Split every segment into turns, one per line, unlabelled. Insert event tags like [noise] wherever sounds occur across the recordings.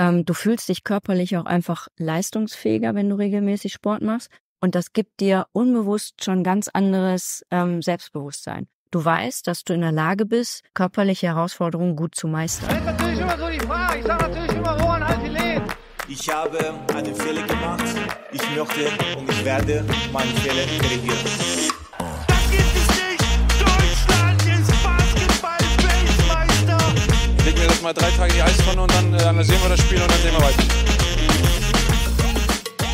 Ähm, du fühlst dich körperlich auch einfach leistungsfähiger, wenn du regelmäßig Sport machst. Und das gibt dir unbewusst schon ganz anderes ähm, Selbstbewusstsein. Du weißt, dass du in der Lage bist, körperliche Herausforderungen gut zu meistern. Das ist natürlich immer so die Frage.
Ich sage natürlich immer, woran halt die
Leben. Ich habe einen Fehler gemacht. Ich möchte und ich werde meinen Fehler korrigieren.
mal drei Tage die Eistonne und äh, dann sehen wir das Spiel und dann sehen wir weiter.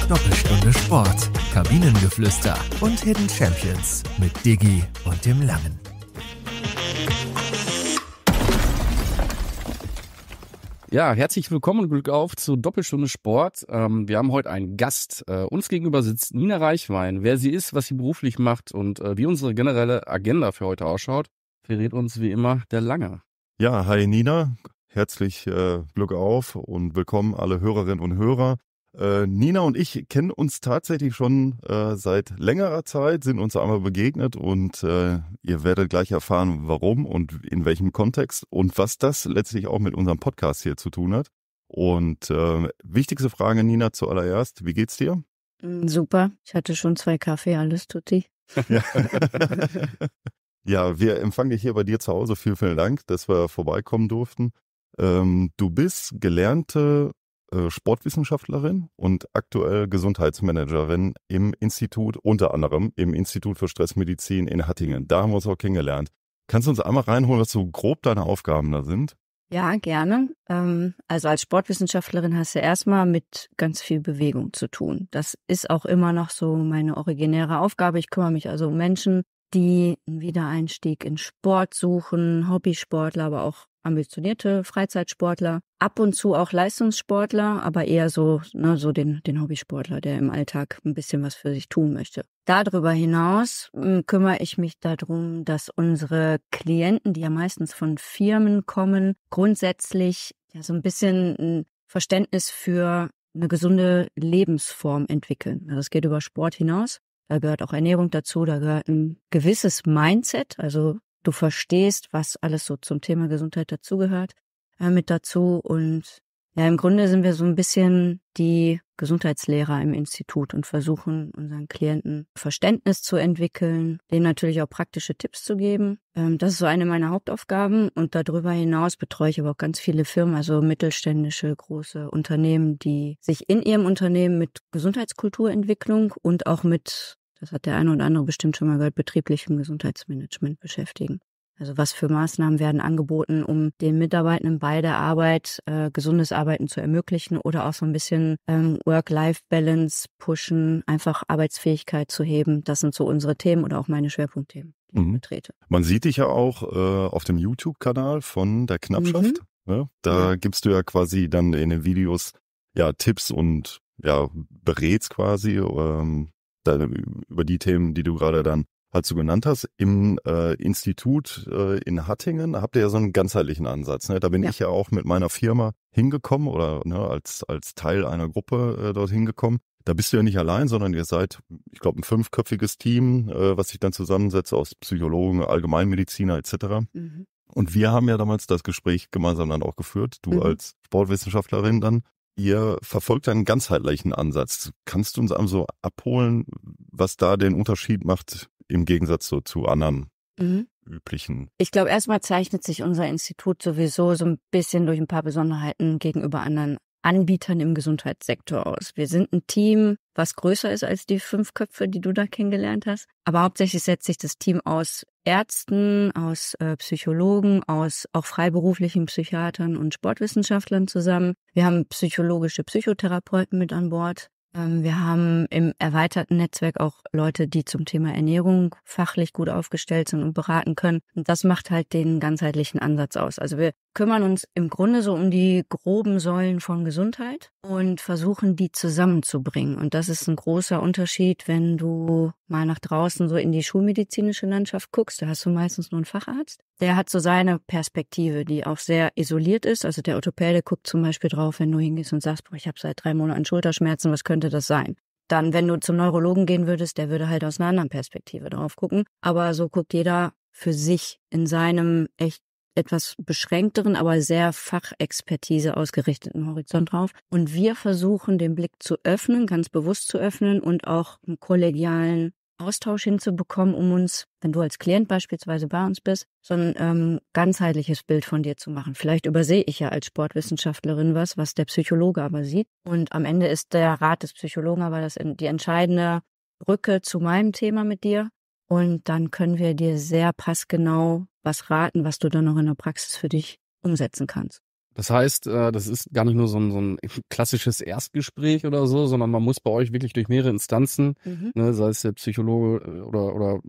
Doppelstunde Sport, Kabinengeflüster und Hidden Champions mit Diggi und dem Langen. Ja, herzlich willkommen und Glück auf zu Doppelstunde Sport. Ähm, wir haben heute einen Gast. Äh, uns gegenüber sitzt Nina Reichwein. Wer sie ist, was sie beruflich macht und äh, wie unsere generelle Agenda für heute ausschaut, verrät uns wie immer der Lange.
Ja, hi Nina. Herzlich äh, Glück auf und willkommen alle Hörerinnen und Hörer. Äh, Nina und ich kennen uns tatsächlich schon äh, seit längerer Zeit, sind uns einmal begegnet und äh, ihr werdet gleich erfahren, warum und in welchem Kontext und was das letztlich auch mit unserem Podcast hier zu tun hat. Und äh, wichtigste Frage, Nina, zuallererst, wie geht's dir?
Mm, super, ich hatte schon zwei Kaffee, alles tut die. ja.
[laughs] [laughs] ja, wir empfangen dich hier bei dir zu Hause. Vielen, vielen Dank, dass wir vorbeikommen durften. Ähm, du bist gelernte äh, Sportwissenschaftlerin und aktuell Gesundheitsmanagerin im Institut, unter anderem im Institut für Stressmedizin in Hattingen. Da haben wir uns auch kennengelernt. Kannst du uns einmal reinholen, was so grob deine Aufgaben da sind?
Ja, gerne. Ähm, also als Sportwissenschaftlerin hast du erstmal mit ganz viel Bewegung zu tun. Das ist auch immer noch so meine originäre Aufgabe. Ich kümmere mich also um Menschen, die einen Wiedereinstieg in Sport suchen, Hobbysportler, aber auch ambitionierte Freizeitsportler, ab und zu auch Leistungssportler, aber eher so, ne, so den, den Hobbysportler, der im Alltag ein bisschen was für sich tun möchte. Darüber hinaus hm, kümmere ich mich darum, dass unsere Klienten, die ja meistens von Firmen kommen, grundsätzlich ja so ein bisschen ein Verständnis für eine gesunde Lebensform entwickeln. Also es geht über Sport hinaus. Da gehört auch Ernährung dazu, da gehört ein gewisses Mindset, also du verstehst, was alles so zum Thema Gesundheit dazugehört, äh, mit dazu. Und ja, im Grunde sind wir so ein bisschen die Gesundheitslehrer im Institut und versuchen unseren Klienten Verständnis zu entwickeln, denen natürlich auch praktische Tipps zu geben. Ähm, das ist so eine meiner Hauptaufgaben und darüber hinaus betreue ich aber auch ganz viele Firmen, also mittelständische, große Unternehmen, die sich in ihrem Unternehmen mit Gesundheitskulturentwicklung und auch mit das hat der eine oder andere bestimmt schon mal gehört, betrieblichem Gesundheitsmanagement beschäftigen. Also was für Maßnahmen werden angeboten, um den Mitarbeitenden bei der Arbeit äh, gesundes Arbeiten zu ermöglichen oder auch so ein bisschen ähm, Work-Life-Balance pushen, einfach Arbeitsfähigkeit zu heben. Das sind so unsere Themen oder auch meine Schwerpunktthemen, die mhm. ich betrete.
Man sieht dich ja auch äh, auf dem YouTube-Kanal von der Knappschaft. Mhm. Ne? Da ja. gibst du ja quasi dann in den Videos ja Tipps und ja berätst quasi ähm, da, über die Themen, die du gerade dann halt so genannt hast. Im äh, Institut äh, in Hattingen habt ihr ja so einen ganzheitlichen Ansatz. Ne? Da bin ja. ich ja auch mit meiner Firma hingekommen oder ne, als, als Teil einer Gruppe äh, dort hingekommen. Da bist du ja nicht allein, sondern ihr seid, ich glaube, ein fünfköpfiges Team, äh, was sich dann zusammensetzt aus Psychologen, Allgemeinmediziner etc. Mhm. Und wir haben ja damals das Gespräch gemeinsam dann auch geführt, du mhm. als Sportwissenschaftlerin dann Ihr verfolgt einen ganzheitlichen Ansatz. Kannst du uns also abholen, was da den Unterschied macht im Gegensatz so zu anderen mhm. üblichen?
Ich glaube, erstmal zeichnet sich unser Institut sowieso so ein bisschen durch ein paar Besonderheiten gegenüber anderen Anbietern im Gesundheitssektor aus. Wir sind ein Team, was größer ist als die fünf Köpfe, die du da kennengelernt hast. Aber hauptsächlich setzt sich das Team aus Ärzten, aus äh, Psychologen, aus auch freiberuflichen Psychiatern und Sportwissenschaftlern zusammen. Wir haben psychologische Psychotherapeuten mit an Bord. Ähm, wir haben im erweiterten Netzwerk auch Leute, die zum Thema Ernährung fachlich gut aufgestellt sind und beraten können. Und das macht halt den ganzheitlichen Ansatz aus. Also wir kümmern uns im Grunde so um die groben Säulen von Gesundheit und versuchen, die zusammenzubringen. Und das ist ein großer Unterschied, wenn du mal nach draußen so in die schulmedizinische Landschaft guckst. Da hast du meistens nur einen Facharzt. Der hat so seine Perspektive, die auch sehr isoliert ist. Also der Orthopäde guckt zum Beispiel drauf, wenn du hingehst und sagst, boah, ich habe seit drei Monaten Schulterschmerzen, was könnte könnte das sein? Dann, wenn du zum Neurologen gehen würdest, der würde halt aus einer anderen Perspektive drauf gucken. Aber so guckt jeder für sich in seinem echt etwas beschränkteren, aber sehr Fachexpertise ausgerichteten Horizont drauf. Und wir versuchen, den Blick zu öffnen, ganz bewusst zu öffnen und auch einen kollegialen Austausch hinzubekommen, um uns, wenn du als Klient beispielsweise bei uns bist, so ein ähm, ganzheitliches Bild von dir zu machen. Vielleicht übersehe ich ja als Sportwissenschaftlerin was, was der Psychologe aber sieht. Und am Ende ist der Rat des Psychologen aber das, die entscheidende Brücke zu meinem Thema mit dir. Und dann können wir dir sehr passgenau was raten, was du dann noch in der Praxis für dich umsetzen kannst.
Das heißt, äh, das ist gar nicht nur so ein, so ein, [laughs] klassisches Erstgespräch oder so, sondern man muss bei euch wirklich durch mehrere Instanzen, mhm. ne, sei es der Psychologe äh, oder, oder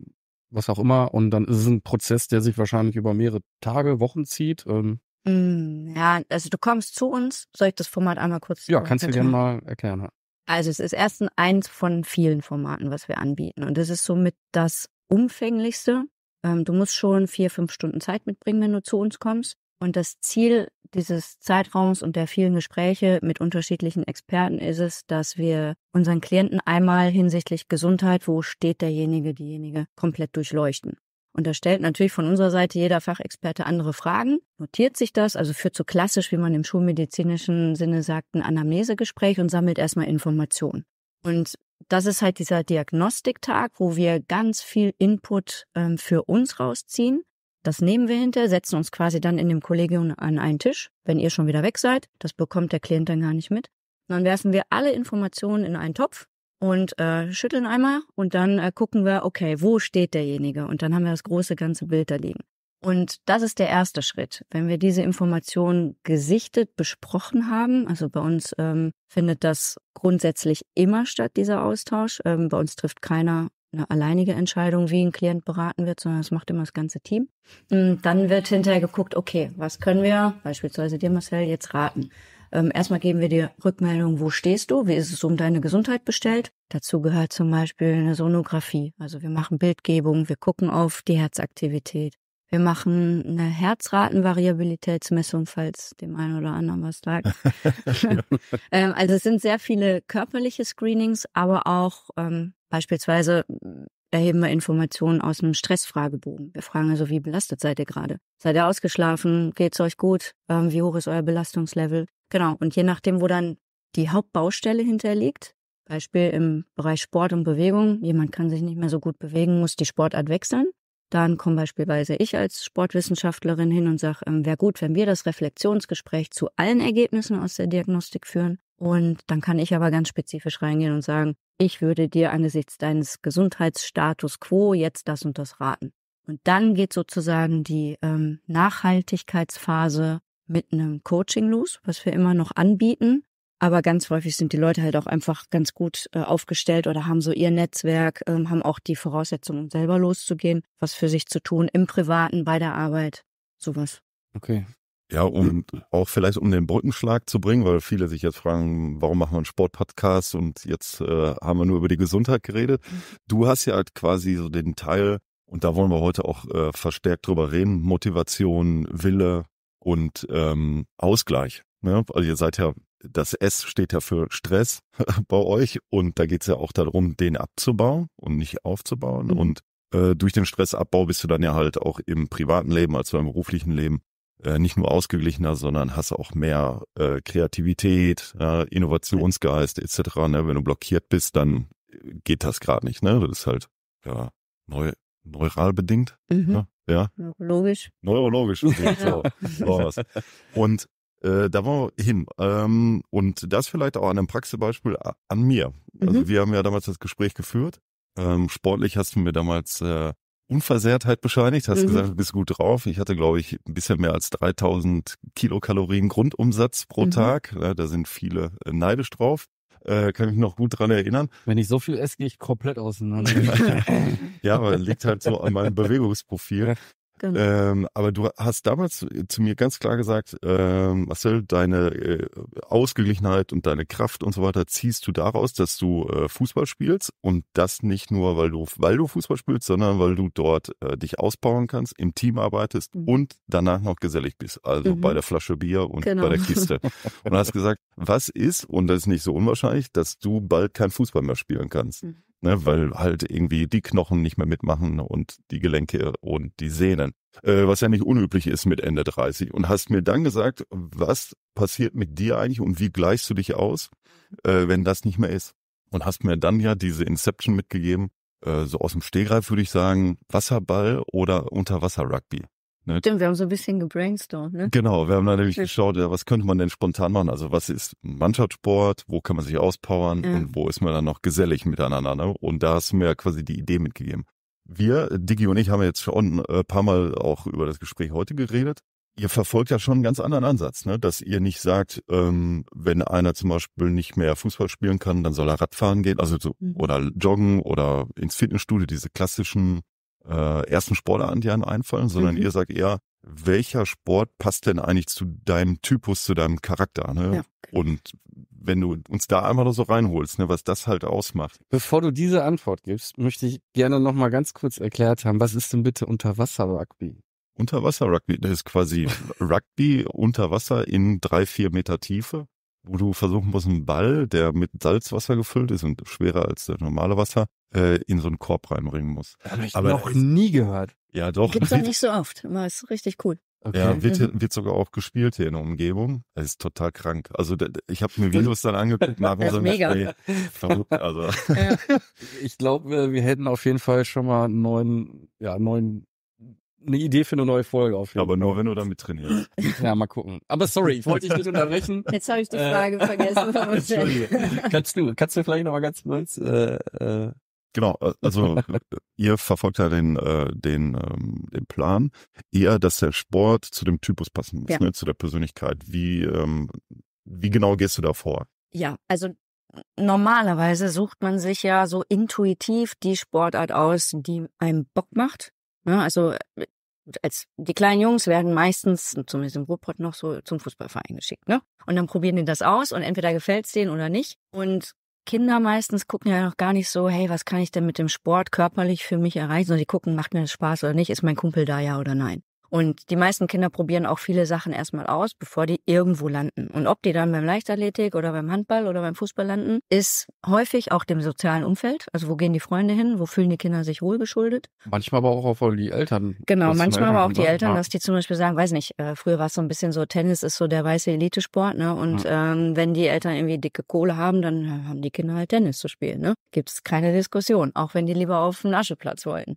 was auch immer. Und dann ist es ein Prozess, der sich wahrscheinlich über mehrere Tage, Wochen zieht. Ähm,
mm, ja, also du kommst zu uns. Soll ich das Format einmal kurz? Ja, kannst du gerne mal erklären. Also es ist erstens eins von vielen Formaten, was wir anbieten. Und das ist somit das umfänglichste. Ähm, du musst schon vier, fünf Stunden Zeit mitbringen, wenn du zu uns kommst. Und das Ziel dieses Zeitraums und der vielen Gespräche mit unterschiedlichen Experten ist es, dass wir unseren Klienten einmal hinsichtlich Gesundheit, wo steht derjenige, diejenige, komplett durchleuchten. Und da stellt natürlich von unserer Seite jeder Fachexperte andere Fragen, notiert sich das, also führt so klassisch, wie man im schulmedizinischen Sinne sagt, ein Anamnesegespräch und sammelt erstmal Informationen. Und das ist halt dieser Diagnostiktag, wo wir ganz viel Input ähm, für uns rausziehen das nehmen wir hinter, setzen uns quasi dann in dem Kollegium an einen Tisch, wenn ihr schon wieder weg seid. Das bekommt der Klient dann gar nicht mit. Und dann werfen wir alle Informationen in einen Topf und äh, schütteln einmal und dann äh, gucken wir, okay, wo steht derjenige? Und dann haben wir das große ganze Bild da liegen. Und das ist der erste Schritt. Wenn wir diese Informationen gesichtet besprochen haben, also bei uns ähm, findet das grundsätzlich immer statt, dieser Austausch. Ähm, bei uns trifft keiner eine alleinige Entscheidung, wie ein Klient beraten wird, sondern das macht immer das ganze Team. Und mm, dann wird hinterher geguckt, okay, was können wir, beispielsweise dir Marcel, jetzt raten? Ähm, erstmal geben wir dir Rückmeldung, wo stehst du, wie ist es um deine Gesundheit bestellt. Dazu gehört zum Beispiel eine Sonographie. Also wir machen Bildgebung, wir gucken auf die Herzaktivität, wir machen eine Herzratenvariabilitätsmessung, falls dem einen oder anderen was sagt. [laughs] [laughs] ähm, also es sind sehr viele körperliche Screenings, aber auch ähm, beispielsweise mm, erheben wir Informationen aus einem Stressfragebogen. Wir fragen also, wie belastet seid ihr gerade? Seid ihr ausgeschlafen? Geht's euch gut? Ähm, wie hoch ist euer Belastungslevel? Genau. Und je nachdem, wo dann die Hauptbaustelle hinterliegt, Beispiel im Bereich Sport und Bewegung, jemand kann sich nicht mehr so gut bewegen, muss die Sportart wechseln. Dann komme beispielsweise ich als Sportwissenschaftlerin hin und sage, ähm, wäre gut, wenn wir das Reflexionsgespräch zu allen Ergebnissen aus der Diagnostik führen. Und dann kann ich aber ganz spezifisch reingehen und sagen, ich würde dir angesichts deines Gesundheitsstatus quo jetzt das und das raten. Und dann geht sozusagen die ähm, Nachhaltigkeitsphase mit einem Coaching los, was wir immer noch anbieten, aber ganz häufig sind die Leute halt auch einfach ganz gut äh, aufgestellt oder haben so ihr Netzwerk, ähm, haben auch die Voraussetzungen, um selber loszugehen, was für sich zu tun, im Privaten, bei der Arbeit, sowas. Okay.
Ja, und auch vielleicht um den Brückenschlag zu bringen, weil viele sich jetzt fragen, warum machen wir einen Sportpodcast und jetzt äh, haben wir nur über die Gesundheit geredet. Mhm. Du hast ja halt quasi so den Teil, und da wollen wir heute auch äh, verstärkt drüber reden, Motivation, Wille und ähm, Ausgleich. Ne? Also ihr seid ja das S steht ja für Stress [laughs] bei euch und da geht es ja auch darum, den abzubauen und nicht aufzubauen. Mhm. Und äh, durch den Stressabbau bist du dann ja halt auch im privaten Leben also im beruflichen Leben äh, nicht nur ausgeglichener, sondern hast auch mehr äh, Kreativität, äh, Innovationsgeist etc. Ne? Wenn du blockiert bist, dann äh, geht das gerade nicht. Ne? Das ist halt ja neu, neural bedingt. Mhm. Ne? Ja.
Neurologisch. Neurologisch. Okay, so, [laughs] so was.
Und äh, da wollen wir hin. Ähm, und das vielleicht auch an einem Praxisbeispiel äh, an mir. Also mhm. wir haben ja damals das Gespräch geführt. Ähm, sportlich hast du mir damals äh, Unversehrtheit bescheinigt, hast mhm. gesagt, du bist gut drauf. Ich hatte, glaube ich, ein bisschen mehr als 3000 Kilokalorien Grundumsatz pro mhm. Tag. Ja, da sind viele äh, neidisch drauf. Äh, kann mich noch gut dran erinnern. Wenn ich so viel esse, gehe ich komplett auseinander. [laughs] ja, aber liegt halt so an meinem Bewegungsprofil. Genau. Ähm, aber du hast damals zu mir ganz klar gesagt, ähm, Marcel, deine äh, Ausgeglichenheit und deine Kraft und so weiter ziehst du daraus, dass du äh, Fußball spielst und das nicht nur, weil du, weil du Fußball spielst, sondern weil du dort äh, dich ausbauen kannst, im Team arbeitest mhm. und danach noch gesellig bist. Also mhm. bei der Flasche Bier und genau. bei der Kiste. [laughs] und hast gesagt, was ist, und das ist nicht so unwahrscheinlich, dass du bald kein Fußball mehr spielen kannst. Mhm ne, weil halt irgendwie die Knochen nicht mehr mitmachen und die Gelenke und die Sehnen, äh, was ja nicht unüblich ist mit Ende 30. Und hast mir dann gesagt, was passiert mit dir eigentlich und wie gleichst du dich aus, äh, wenn das nicht mehr ist? Und hast mir dann ja diese Inception mitgegeben, äh, so aus dem Stehgreif würde ich sagen, Wasserball oder Unterwasser-Rugby. Ne?
Stimmt, wir haben so ein bisschen gebrainstormt. Ne?
Genau, wir haben dann nämlich geschaut, ja, was könnte man denn spontan machen? Also was ist Mannschaftssport, wo kann man sich auspowern ja. und wo ist man dann noch gesellig miteinander? Ne? Und da hast du mir quasi die Idee mitgegeben. Wir, Diggi und ich, haben jetzt schon ein äh, paar Mal auch über das Gespräch heute geredet. Ihr verfolgt ja schon einen ganz anderen Ansatz, ne? dass ihr nicht sagt, ähm, wenn einer zum Beispiel nicht mehr Fußball spielen kann, dann soll er Radfahren gehen, also so, mhm. oder joggen oder ins Fitnessstudio, diese klassischen äh, ersten Sportler an, die einem einfallen, sondern mhm. ihr sagt eher, welcher Sport passt denn eigentlich zu deinem Typus, zu deinem Charakter? Ne? Ja. Und wenn du uns da einmal so reinholst, ne, was das halt ausmacht. Bevor du diese Antwort gibst,
möchte ich gerne nochmal ganz kurz erklärt haben, was ist denn bitte Unterwasser-Rugby?
Unterwasser-Rugby, das ist quasi [laughs] Rugby unter Wasser in drei, vier Meter Tiefe wo du versuchen musst, einen Ball, der mit Salzwasser gefüllt ist und schwerer als das normale Wasser, äh, in so einen Korb reinbringen musst. Habe ich Aber noch nie gehört. Ja, doch. Gibt's auch nicht
so oft. Aber ist richtig cool. Okay. Ja, wird, mhm.
wird sogar auch gespielt hier in der Umgebung. Es ist total krank. Also ich habe mir Videos dann angeguckt und habe gesagt, mega. Ey, verrückt. Also.
Ich glaube, wir, wir hätten auf jeden Fall schon mal einen neuen, ja, neuen eine Idee für eine neue Folge auf jeden Aber nur, wenn du damit trainierst. [laughs] ja, mal gucken. Aber sorry, ich wollte dich nicht unterbrechen. [laughs] Jetzt habe ich die äh, Frage äh, vergessen. [laughs] Entschuldige. kannst du, kannst du vielleicht nochmal ganz kurz,
äh, äh. Genau, äh, also ihr verfolgt ja den, äh, den, ähm, den Plan eher, dass der Sport zu dem Typus passen muss, ja. ne, zu der Persönlichkeit. Wie, ähm, wie genau gehst du da vor?
Ja, also normalerweise sucht man sich ja so intuitiv die Sportart aus, die einem Bock macht ja, ne, also äh, als die kleinen Jungs werden meistens, zumindest im Ruhrpott noch so, zum Fußballverein geschickt, ne? Und dann probieren die das aus und entweder gefällt's denen oder nicht. Und Kinder meistens gucken ja noch gar nicht so, hey, was kann ich denn mit dem Sport körperlich für mich erreichen, sondern die gucken, macht mir das Spaß oder nicht, ist mein Kumpel da ja oder nein. Und die meisten Kinder probieren auch viele Sachen erstmal aus, bevor die irgendwo landen. Und ob die dann beim Leichtathletik oder beim Handball oder beim Fußball landen, ist häufig auch dem sozialen Umfeld. Also wo gehen die Freunde hin? Wo fühlen die Kinder sich wohlgeschuldet?
Manchmal aber auch auf die Eltern. Genau, manchmal aber auch die ne? Eltern, dass die
zum Beispiel sagen, weiß nicht, äh, früher war es so ein bisschen so, Tennis ist so der weiße Elitesport, ne? Und ja. ähm, wenn die Eltern irgendwie dicke Kohle haben, dann haben die Kinder halt Tennis zu spielen, ne? Gibt es keine Diskussion, auch wenn die lieber auf den Ascheplatz wollten.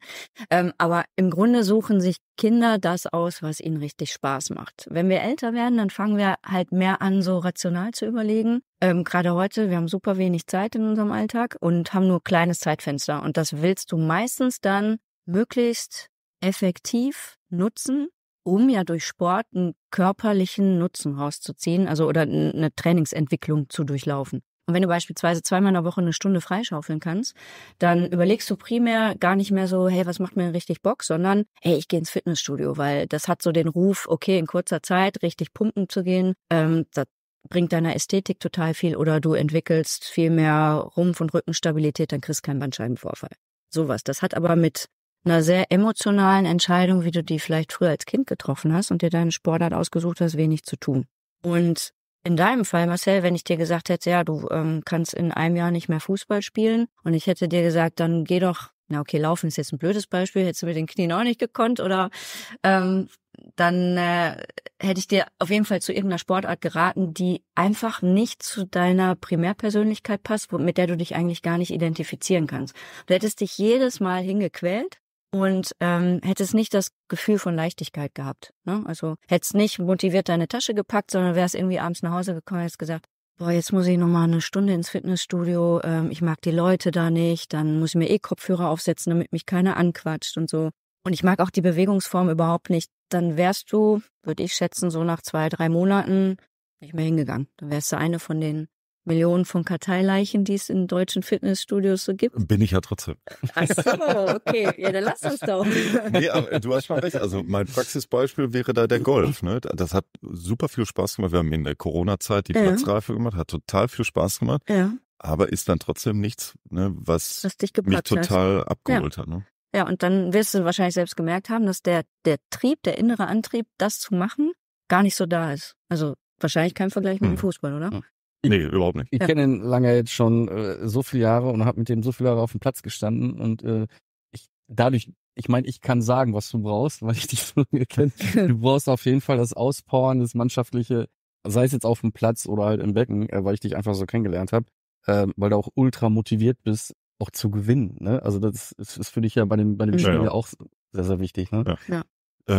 Ähm, aber im Grunde suchen sich Kinder das das aus, was ihnen richtig Spaß macht. Wenn wir älter werden, dann fangen wir halt mehr an, so rational zu überlegen. Ähm, Gerade heute, wir haben super wenig Zeit in unserem Alltag und haben nur kleines Zeitfenster. Und das willst du meistens dann möglichst effektiv nutzen, um ja durch Sport einen körperlichen Nutzen rauszuziehen, also oder eine Trainingsentwicklung zu durchlaufen. Und wenn du beispielsweise zweimal in der Woche eine Stunde freischaufeln kannst, dann überlegst du primär gar nicht mehr so, hey, was macht mir richtig Bock, sondern, hey, ich gehe ins Fitnessstudio, weil das hat so den Ruf, okay, in kurzer Zeit richtig pumpen zu gehen. Ähm, das bringt deiner Ästhetik total viel oder du entwickelst viel mehr Rumpf- und Rückenstabilität, dann kriegst du keinen Bandscheibenvorfall. Sowas. Das hat aber mit einer sehr emotionalen Entscheidung, wie du die vielleicht früher als Kind getroffen hast und dir deinen Sportart ausgesucht hast, wenig zu tun. Und in deinem Fall, Marcel, wenn ich dir gesagt hätte, ja, du ähm, kannst in einem Jahr nicht mehr Fußball spielen und ich hätte dir gesagt, dann geh doch, na okay, laufen ist jetzt ein blödes Beispiel, hättest du mit den Knien auch nicht gekonnt oder ähm, dann äh, hätte ich dir auf jeden Fall zu irgendeiner Sportart geraten, die einfach nicht zu deiner Primärpersönlichkeit passt, mit der du dich eigentlich gar nicht identifizieren kannst. Du hättest dich jedes Mal hingequält und ähm, hättest nicht das Gefühl von Leichtigkeit gehabt. Ne? Also hättest nicht motiviert deine Tasche gepackt, sondern wärst irgendwie abends nach Hause gekommen und hättest gesagt, boah, jetzt muss ich nochmal eine Stunde ins Fitnessstudio, ähm, ich mag die Leute da nicht, dann muss ich mir eh Kopfhörer aufsetzen, damit mich keiner anquatscht und so. Und ich mag auch die Bewegungsform überhaupt nicht. Dann wärst du, würde ich schätzen, so nach zwei, drei Monaten nicht mehr hingegangen. Dann wärst du eine von den Millionen von Karteileichen, die es in deutschen Fitnessstudios so gibt?
Bin ich ja trotzdem. Ach so, okay. Ja, dann lass uns doch. Nee, aber du hast schon recht. Also mein Praxisbeispiel wäre da der Golf. Ne? Das hat super viel Spaß gemacht. Wir haben in der Corona-Zeit die ja. Platzreife gemacht, hat total viel Spaß gemacht. Ja. Aber ist dann trotzdem nichts, ne, was,
was mich total
hat. abgeholt ja. hat. Ne?
Ja, und dann wirst du wahrscheinlich selbst gemerkt haben, dass der, der Trieb, der innere Antrieb, das zu machen, gar nicht so da ist. Also wahrscheinlich kein Vergleich mit dem hm. Fußball, oder? Hm. Ich, nee, überhaupt nicht. Ich ja. kenne
ihn lange jetzt schon äh, so viele Jahre und habe mit dem so viele Jahre auf dem Platz gestanden und äh, ich dadurch, ich meine, ich kann sagen, was du brauchst, weil ich dich so lange kenne. [laughs] Du brauchst auf jeden Fall das Auspowern, das mannschaftliche, sei es jetzt auf dem Platz oder halt im Becken, äh, weil ich dich einfach so kennengelernt habe, äh, weil du auch ultra motiviert bist, auch zu gewinnen. Ne? Also
das ist, ist für dich ja bei dem bei dem mhm. ja, Spiel ja. auch sehr sehr wichtig. Ne? Ja. ja.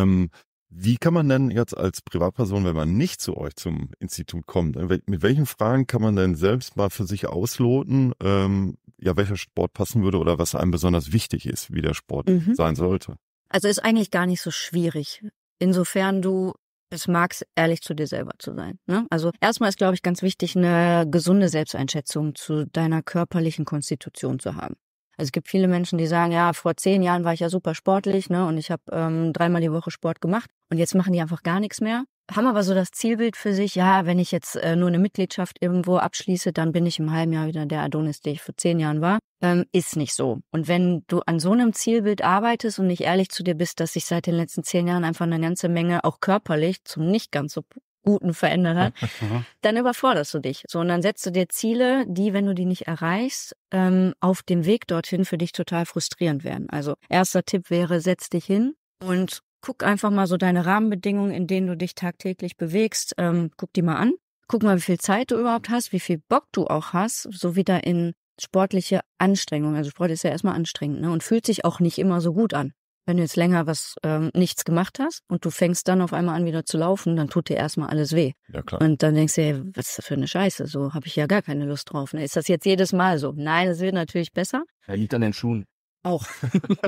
Ähm, wie kann man denn jetzt als Privatperson, wenn man nicht zu euch zum Institut kommt, äh, mit welchen Fragen kann man denn selbst mal für sich ausloten, ähm, ja, welcher Sport passen würde oder was einem besonders wichtig ist, wie der Sport mhm. sein sollte?
Also ist eigentlich gar nicht so schwierig. Insofern du es magst, ehrlich zu dir selber zu sein. Ne? Also erstmal ist, glaube ich, ganz wichtig, eine gesunde Selbsteinschätzung zu deiner körperlichen Konstitution zu haben. Also es gibt viele Menschen, die sagen, ja, vor zehn Jahren war ich ja super sportlich, ne, und ich habe ähm, dreimal die Woche Sport gemacht. Und jetzt machen die einfach gar nichts mehr, haben aber so das Zielbild für sich, ja, wenn ich jetzt äh, nur eine Mitgliedschaft irgendwo abschließe, dann bin ich im halben Jahr wieder der Adonis, der ich vor zehn Jahren war. Ähm, ist nicht so. Und wenn du an so einem Zielbild arbeitest und nicht ehrlich zu dir bist, dass sich seit den letzten zehn Jahren einfach eine ganze Menge auch körperlich zum nicht ganz so Guten verändert hat, [laughs] dann überforderst du dich. So, und dann setzt du dir Ziele, die, wenn du die nicht erreichst, ähm, auf dem Weg dorthin für dich total frustrierend werden. Also erster Tipp wäre, setz dich hin und guck einfach mal so deine Rahmenbedingungen, in denen du dich tagtäglich bewegst. Ähm, guck die mal an. Guck mal, wie viel Zeit du überhaupt hast, wie viel Bock du auch hast, so wieder in sportliche Anstrengung. Also Sport ist ja erstmal anstrengend ne? und fühlt sich auch nicht immer so gut an. Wenn du jetzt länger was ähm, nichts gemacht hast und du fängst dann auf einmal an wieder zu laufen, dann tut dir erstmal alles weh. Ja, klar. Und dann denkst du, ey, was ist das für eine Scheiße? So habe ich ja gar keine Lust drauf. Ne? Ist das jetzt jedes Mal so? Nein, es wird natürlich besser.
Ja, liegt an den Schuhen.
Auch.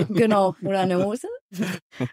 genau. Oder eine Hose.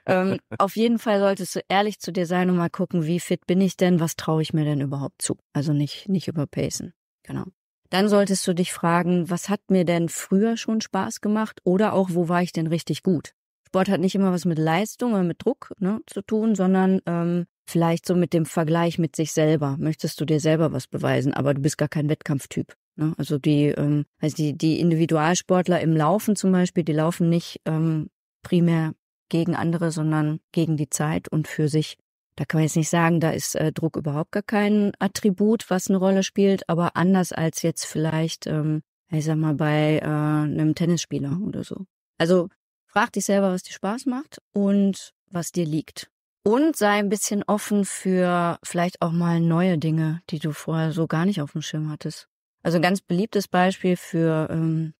ähm, auf jeden Fall solltest du ehrlich zu dir sein und mal gucken, wie fit bin ich denn, was traue ich mir denn überhaupt zu. Also nicht, nicht überpacen. Genau. Dann solltest du dich fragen, was hat mir denn früher schon Spaß gemacht oder auch, wo war ich denn richtig gut? Sport hat nicht immer was mit Leistung oder mit Druck ne, zu tun, sondern ähm, vielleicht so mit dem Vergleich mit sich selber. Möchtest du dir selber was beweisen, aber du bist gar kein Wettkampftyp. Ne? Also die, ähm, also die, die Individualsportler im Laufen zum Beispiel, die laufen nicht ähm, primär gegen andere, sondern gegen die Zeit und für sich. Da kann man jetzt nicht sagen, da ist äh, Druck überhaupt gar kein Attribut, was eine Rolle spielt, aber anders als jetzt vielleicht, ähm, ich sag mal, bei äh, einem Tennisspieler oder so. Also frag dich selber, was dir Spaß macht und was dir liegt. Und sei ein bisschen offen für vielleicht auch mal neue Dinge, die du vorher so gar nicht auf dem Schirm hattest. Also ein ganz beliebtes Beispiel für ähm,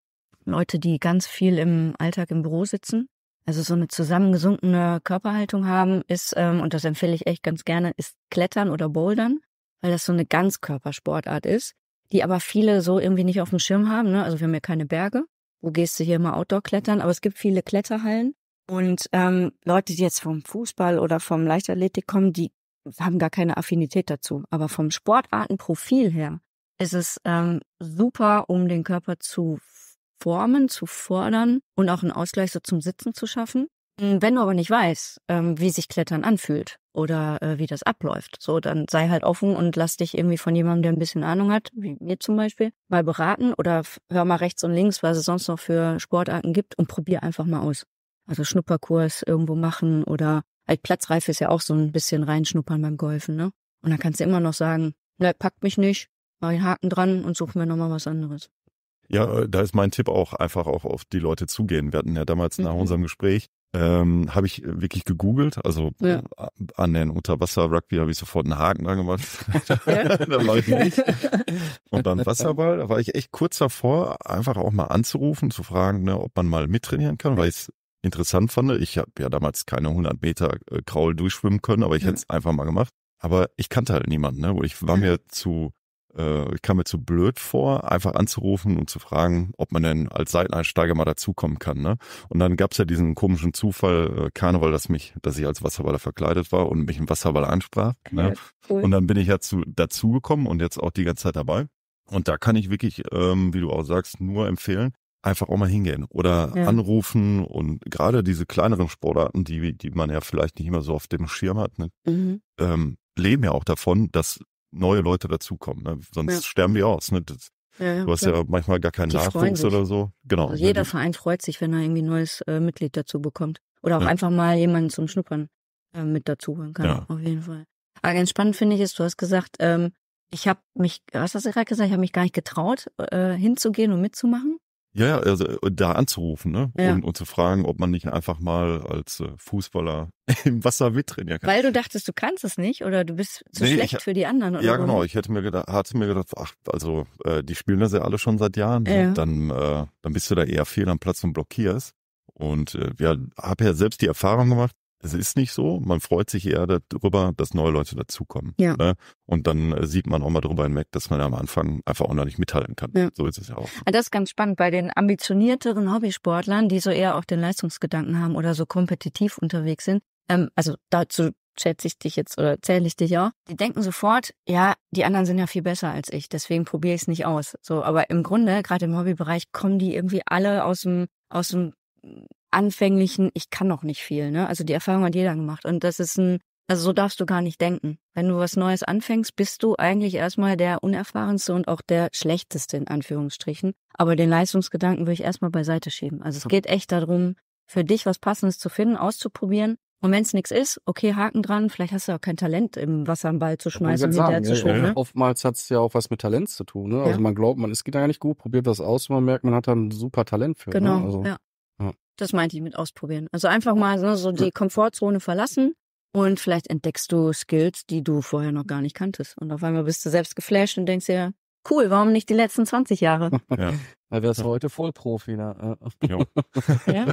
Leute, die ganz viel im Alltag im Büro sitzen, also so eine zusammengesunkene Körperhaltung haben, ist, ähm, und das empfehle ich echt ganz gerne, ist Klettern oder Bouldern, weil das so eine Ganzkörpersportart ist, die aber viele so irgendwie nicht auf dem Schirm haben. Ne? Also wir haben ja keine Berge, wo gehst du hier immer Outdoor klettern, aber es gibt viele Kletterhallen. Und ähm, Leute, die jetzt vom Fußball oder vom Leichtathletik kommen, die haben gar keine Affinität dazu. Aber vom Sportartenprofil her ist Es ähm, super, um den Körper zu formen, zu fordern und auch einen Ausgleich so zum Sitzen zu schaffen. Hm, wenn du aber nicht weißt, ähm, wie sich Klettern anfühlt oder äh, wie das abläuft, so dann sei halt offen und lass dich irgendwie von jemandem, der ein bisschen Ahnung hat, wie mir zum Beispiel, mal beraten oder hör mal rechts und links, was es sonst noch für Sportarten gibt und probier einfach mal aus. Also Schnupperkurs irgendwo machen oder halt Platzreife ist ja auch so ein bisschen reinschnuppern beim Golfen, ne? Und dann kannst du immer noch sagen, ne, packt mich nicht, mache den Haken dran und suche mir nochmal was anderes.
Ja, äh, da ist mein Tipp auch einfach auch auf die Leute zugehen. Wir hatten ja damals nach mhm. unserem Gespräch, ähm, habe ich wirklich gegoogelt, also ja. Äh, an den Unterwasser-Rugby habe ich sofort einen Haken dran gemacht. [laughs] da ich nicht. [laughs] Und dann Wasserball, da war ich echt kurz davor, einfach auch mal anzurufen, zu fragen, ne, ob man mal mittrainieren kann, weil ich es interessant fand. Ich habe ja damals keine 100 Meter äh, Kraul durchschwimmen können, aber ich ja. hätte es einfach mal gemacht. Aber ich kannte halt niemanden, ne? ich war mir zu äh, ich kam mir zu blöd vor, einfach anzurufen und zu fragen, ob man denn als Seiteneinsteiger mal dazukommen kann. Ne? Und dann gab's ja diesen komischen Zufall, äh, Karneval, dass mich, dass ich als Wasserballer verkleidet war und mich im Wasserballer ansprach. Ne? Ja, ne? Cool. Und dann bin ich ja zu, dazugekommen und jetzt auch die ganze Zeit dabei. Und da kann ich wirklich, ähm, wie du auch sagst, nur empfehlen, einfach auch mal hingehen oder ja. anrufen und gerade diese kleineren Sportarten, die, die man ja vielleicht nicht immer so auf dem Schirm hat, ne? Mhm. ähm, leben ja auch davon, dass neue Leute dazukommen. Ne? Sonst ja. sterben die aus. Ne? Das, ja, du hast klar. ja manchmal gar keinen die Nachwuchs oder so. Genau. Also ne? jeder
Verein freut sich, wenn er irgendwie neues äh, Mitglied dazu bekommt. Oder auch einfach mal jemanden zum Schnuppern äh, mit dazu holen kann. Auf jeden Fall. Aber ganz spannend finde ich ist, du hast gesagt, ähm, ich habe mich, was hast du gerade gesagt, ich habe mich gar nicht getraut, äh, hinzugehen und mitzumachen.
Ja, also äh, da anzurufen ne? Ja. Und, und zu fragen, ob man nicht einfach mal als äh, Fußballer [laughs] im Wasser mittrainieren kann. Weil du
dachtest, du kannst es nicht oder du bist zu nee, schlecht ich, für die anderen. Oder ja, warum? genau. Ne? Ich
hätte mir gedacht, hatte mir gedacht, ach, also äh, die spielen das ja alle schon seit Jahren. Ja. Dann, äh, dann bist du da eher fehl am Platz und blockierst. Und äh, ja, habe ja selbst die Erfahrung gemacht, es ist nicht so. Man freut sich eher darüber, dass neue Leute dazukommen. Ja. Ne? Und dann äh, sieht man auch mal darüber hinweg, dass man am Anfang einfach auch noch nicht mithalten kann. Ja. So ist es ja auch.
Ah, das ist ganz spannend. Bei den ambitionierteren Hobbysportlern, die so eher auch den Leistungsgedanken haben oder so kompetitiv unterwegs sind, ähm, also dazu schätze ich dich jetzt oder zähle ich dich auch, die denken sofort, ja, die anderen sind ja viel besser als ich, deswegen probiere ich es nicht aus. So, aber im Grunde, gerade im Hobbybereich, kommen die irgendwie alle aus dem, aus dem anfänglichen, ich kann noch nicht viel, ne? Also die Erfahrung hat jeder gemacht. Und das ist ein, also so darfst du gar nicht denken. Wenn du was Neues anfängst, bist du eigentlich erstmal der unerfahrenste und auch der schlechteste in Anführungsstrichen. Aber den Leistungsgedanken würde ich erstmal beiseite schieben. Also es geht echt darum, für dich was Passendes zu finden, auszuprobieren. Und wenn es nichts ist, okay, Haken dran, vielleicht hast du auch kein Talent, im Wasser einen Ball zu schmeißen und hinterher zu
schwimmen. Ja, ne? Oftmals hat es ja auch was mit Talent zu tun. Ne? Also ja. Also man glaubt, man ist da gar nicht gut, probiert das aus und man merkt, man hat da ein super Talent für. Ne? Genau, ne? also. ja.
Das meinte ich mit ausprobieren. Also einfach mal so, ne, so die Komfortzone verlassen und vielleicht entdeckst du Skills, die du vorher noch gar nicht kanntest. Und auf einmal bist du selbst geflasht und denkst dir, cool, warum nicht die letzten 20 Jahre? [laughs] Ja.
Weil wir es heute Vollprofi. Ne? Ja. [laughs] ja.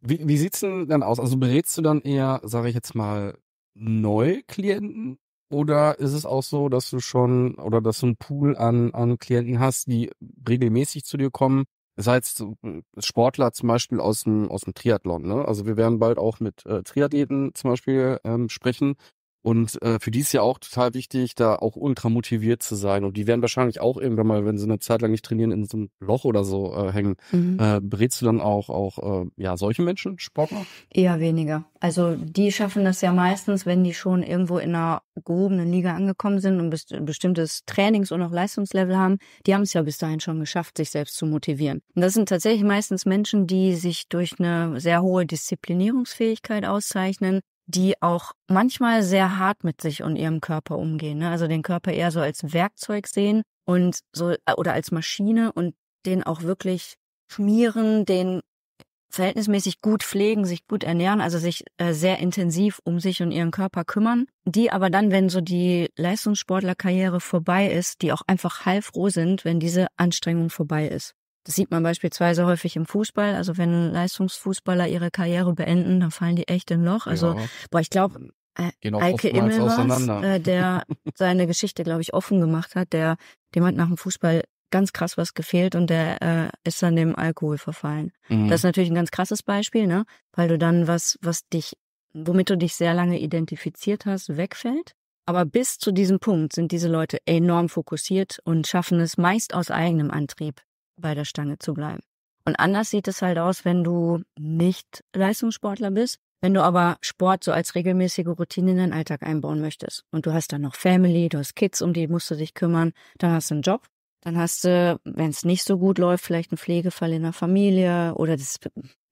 Wie, wie sieht's denn dann aus? Also berätst du dann eher, sage ich jetzt mal, neue Klienten oder ist es auch so, dass du schon oder dass du einen Pool an, an Klienten hast, die regelmäßig zu dir kommen das heißt, äh, Sportler zum Beispiel aus dem, aus dem Triathlon. Ne? Also wir werden bald auch mit äh, Triathleten zum Beispiel ähm, sprechen, und äh, für die ist ja auch total wichtig, da auch ultra motiviert zu sein. Und die werden wahrscheinlich auch irgendwann mal, wenn sie eine Zeit lang nicht trainieren, in so einem Loch oder so äh, hängen. Mhm. Äh, berätst du dann auch, auch äh, ja, solche Menschen, Sportler?
Eher weniger. Also die schaffen das ja meistens, wenn die schon irgendwo in einer gehobenen Liga angekommen sind und ein bestimmtes Trainings- und auch Leistungslevel haben. Die haben es ja bis dahin schon geschafft, sich selbst zu motivieren. Und das sind tatsächlich meistens Menschen, die sich durch eine sehr hohe Disziplinierungsfähigkeit auszeichnen, die auch manchmal sehr hart mit sich und ihrem Körper umgehen. Ne? Also den Körper eher so als Werkzeug sehen und so äh, oder als Maschine und den auch wirklich schmieren, den verhältnismäßig gut pflegen, sich gut ernähren, also sich äh, sehr intensiv um sich und ihren Körper kümmern, die aber dann, wenn so die Leistungssportlerkarriere vorbei ist, die auch einfach heilfroh sind, wenn diese Anstrengung vorbei ist. Das sieht man beispielsweise häufig im Fußball. Also wenn Leistungsfußballer ihre Karriere beenden, dann fallen die echt in Loch. Also, ja. boah, ich glaube, äh, Eike Immelwas, äh, der [laughs] seine Geschichte, glaube ich, offen gemacht hat, der, dem hat nach dem Fußball ganz krass was gefehlt und der äh, ist dann dem Alkohol verfallen. Mhm. Das ist natürlich ein ganz krasses Beispiel, ne? Weil du dann was, was dich, womit du dich sehr lange identifiziert hast, wegfällt. Aber bis zu diesem Punkt sind diese Leute enorm fokussiert und schaffen es meist aus eigenem Antrieb, bei der Stange zu bleiben. Und anders sieht es halt aus, wenn du nicht Leistungssportler bist, wenn du aber Sport so als regelmäßige Routine in deinen Alltag einbauen möchtest und du hast dann noch Family, du hast Kids, um die musst du dich kümmern, dann hast du einen Job, dann hast du, wenn es nicht so gut läuft, vielleicht einen Pflegefall in der Familie oder das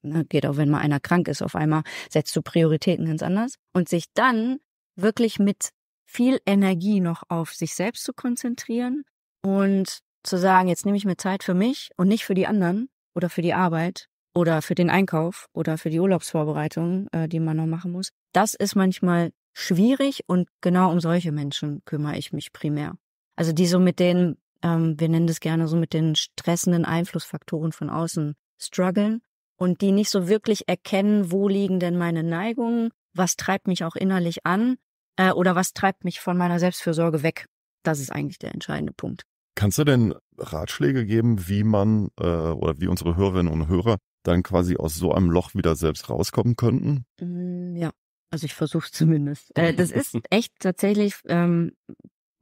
ne, geht auch, wenn mal einer krank ist, auf einmal setzt du Prioritäten ganz anders und sich dann wirklich mit viel Energie noch auf sich selbst zu konzentrieren und zu sagen, jetzt nehme ich mir Zeit für mich und nicht für die anderen oder für die Arbeit oder für den Einkauf oder für die Urlaubsvorbereitung, äh, die man noch machen muss. Das ist manchmal schwierig und genau um solche Menschen kümmere ich mich primär. Also die so mit den, ähm, wir nennen das gerne so mit den stressenden Einflussfaktoren von außen strugglen und die nicht so wirklich erkennen, wo liegen denn meine Neigungen, was treibt mich auch innerlich an äh, oder was treibt mich von meiner Selbstfürsorge weg. Das ist eigentlich der entscheidende Punkt.
Kannst du denn Ratschläge geben, wie man äh, oder wie unsere Hörerinnen und Hörer dann quasi aus so einem Loch wieder selbst rauskommen könnten?
Mm, ja, also ich versuche es [laughs] zumindest. Äh, das ist echt tatsächlich ähm,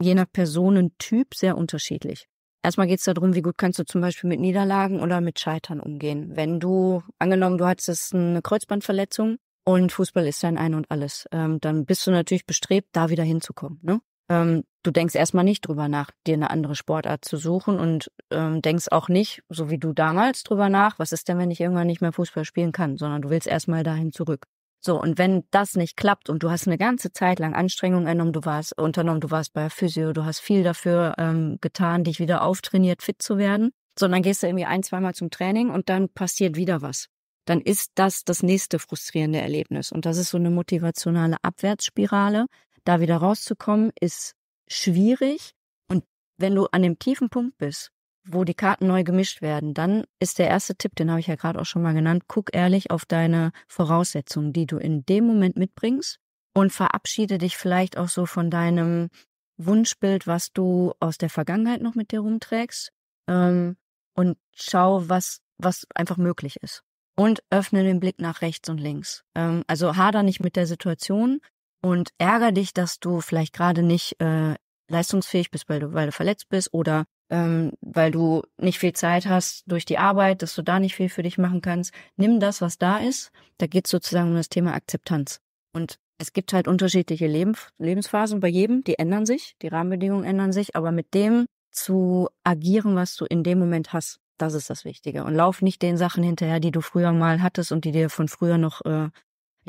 je nach Personentyp sehr unterschiedlich. Erstmal geht es darum, wie gut kannst du zum Beispiel mit Niederlagen oder mit Scheitern umgehen. Wenn du, angenommen, du hattest eine Kreuzbandverletzung und Fußball ist dein Ein und alles, ähm, dann bist du natürlich bestrebt, da wieder hinzukommen. Ne? ähm, du denkst erstmal nicht drüber nach, dir eine andere Sportart zu suchen und ähm, denkst auch nicht, so wie du damals drüber nach, was ist denn, wenn ich irgendwann nicht mehr Fußball spielen kann, sondern du willst erstmal dahin zurück. So, und wenn das nicht klappt und du hast eine ganze Zeit lang Anstrengungen genommen, du warst unternommen, du warst bei Physio, du hast viel dafür ähm, getan, dich wieder auftrainiert, fit zu werden, sondern gehst du irgendwie ein, zweimal zum Training und dann passiert wieder was. Dann ist das das nächste frustrierende Erlebnis. Und das ist so eine motivationale Abwärtsspirale, da wieder rauszukommen, ist schwierig. Und wenn du an dem tiefen Punkt bist, wo die Karten neu gemischt werden, dann ist der erste Tipp, den habe ich ja gerade auch schon mal genannt, guck ehrlich auf deine Voraussetzungen, die du in dem Moment mitbringst und verabschiede dich vielleicht auch so von deinem Wunschbild, was du aus der Vergangenheit noch mit dir rumträgst ähm, und schau, was, was einfach möglich ist. Und öffne den Blick nach rechts und links. Ähm, also hader nicht mit der Situation, und ärger dich, dass du vielleicht gerade nicht äh, leistungsfähig bist, weil du, weil du verletzt bist oder ähm, weil du nicht viel Zeit hast durch die Arbeit, dass du da nicht viel für dich machen kannst. Nimm das, was da ist. Da geht es sozusagen um das Thema Akzeptanz. Und es gibt halt unterschiedliche Leben, Lebensphasen bei jedem, die ändern sich, die Rahmenbedingungen ändern sich, aber mit dem zu agieren, was du in dem Moment hast, das ist das Wichtige. Und lauf nicht den Sachen hinterher, die du früher mal hattest und die dir von früher noch äh,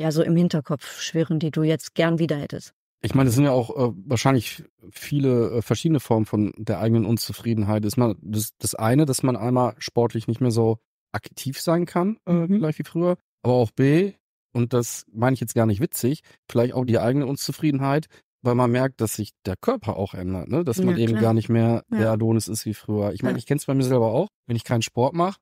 ja so im Hinterkopf schwirren, die du jetzt gern wieder hättest?
Ich meine, es sind ja auch äh, wahrscheinlich viele äh, verschiedene Formen von der eigenen Unzufriedenheit. Ist man das, das eine, dass man einmal sportlich nicht mehr so aktiv sein kann, äh, gleich mhm. wie früher, aber auch B, und das meine ich jetzt gar nicht witzig, vielleicht auch die eigene Unzufriedenheit, weil man merkt, dass sich der Körper auch ändert, ne? dass man ja, eben gar nicht mehr ja. der Adonis ist wie früher. Ich meine, ja. ich kenne es bei mir selber auch, wenn ich keinen Sport mache,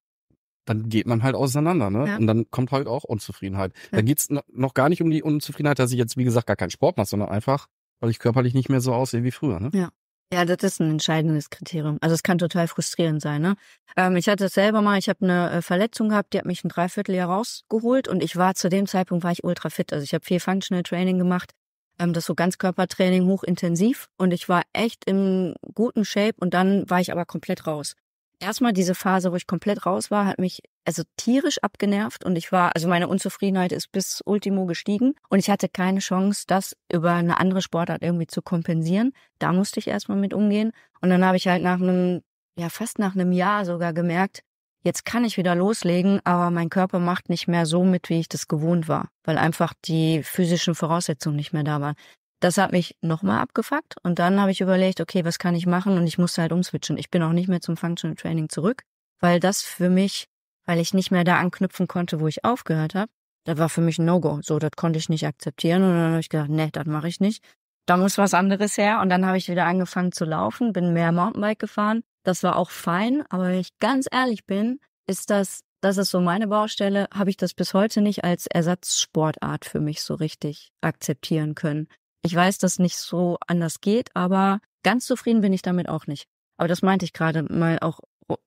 dann geht man halt auseinander, ne? Ja. Und dann kommt halt auch Unzufriedenheit. Ja. Da geht's noch gar nicht um die Unzufriedenheit, dass ich jetzt, wie gesagt, gar keinen Sport mache, sondern einfach, weil ich körperlich nicht mehr so aussehe wie früher, ne?
Ja. Ja, das ist ein entscheidendes Kriterium. Also es kann total frustrierend sein. Ne? Ähm, ich hatte es selber mal, ich habe eine äh, Verletzung gehabt, die hat mich ein Dreivierteljahr rausgeholt und ich war zu dem Zeitpunkt war ich ultra fit. Also ich habe viel Functional Training gemacht, ähm, das so Ganzkörpertraining hochintensiv und ich war echt im guten Shape und dann war ich aber komplett raus. Erstmal diese Phase, wo ich komplett raus war, hat mich also tierisch abgenervt und ich war, also meine Unzufriedenheit ist bis Ultimo gestiegen und ich hatte keine Chance, das über eine andere Sportart irgendwie zu kompensieren. Da musste ich erstmal mit umgehen und dann habe ich halt nach einem, ja fast nach einem Jahr sogar gemerkt, jetzt kann ich wieder loslegen, aber mein Körper macht nicht mehr so mit, wie ich das gewohnt war, weil einfach die physischen Voraussetzungen nicht mehr da waren das hat mich nochmal abgefuckt und dann habe ich überlegt, okay, was kann ich machen und ich musste halt umswitchen. Ich bin auch nicht mehr zum Functional Training zurück, weil das für mich, weil ich nicht mehr da anknüpfen konnte, wo ich aufgehört habe, das war für mich ein No-Go. So, das konnte ich nicht akzeptieren und dann habe ich gedacht, nee, das mache ich nicht. Da muss was anderes her und dann habe ich wieder angefangen zu laufen, bin mehr Mountainbike gefahren. Das war auch fein, aber wenn ich ganz ehrlich bin, ist das, das ist so meine Baustelle, habe ich das bis heute nicht als Ersatzsportart für mich so richtig akzeptieren können. Ich weiß, dass nicht so anders geht, aber ganz zufrieden bin ich damit auch nicht. Aber das meinte ich gerade, mal auch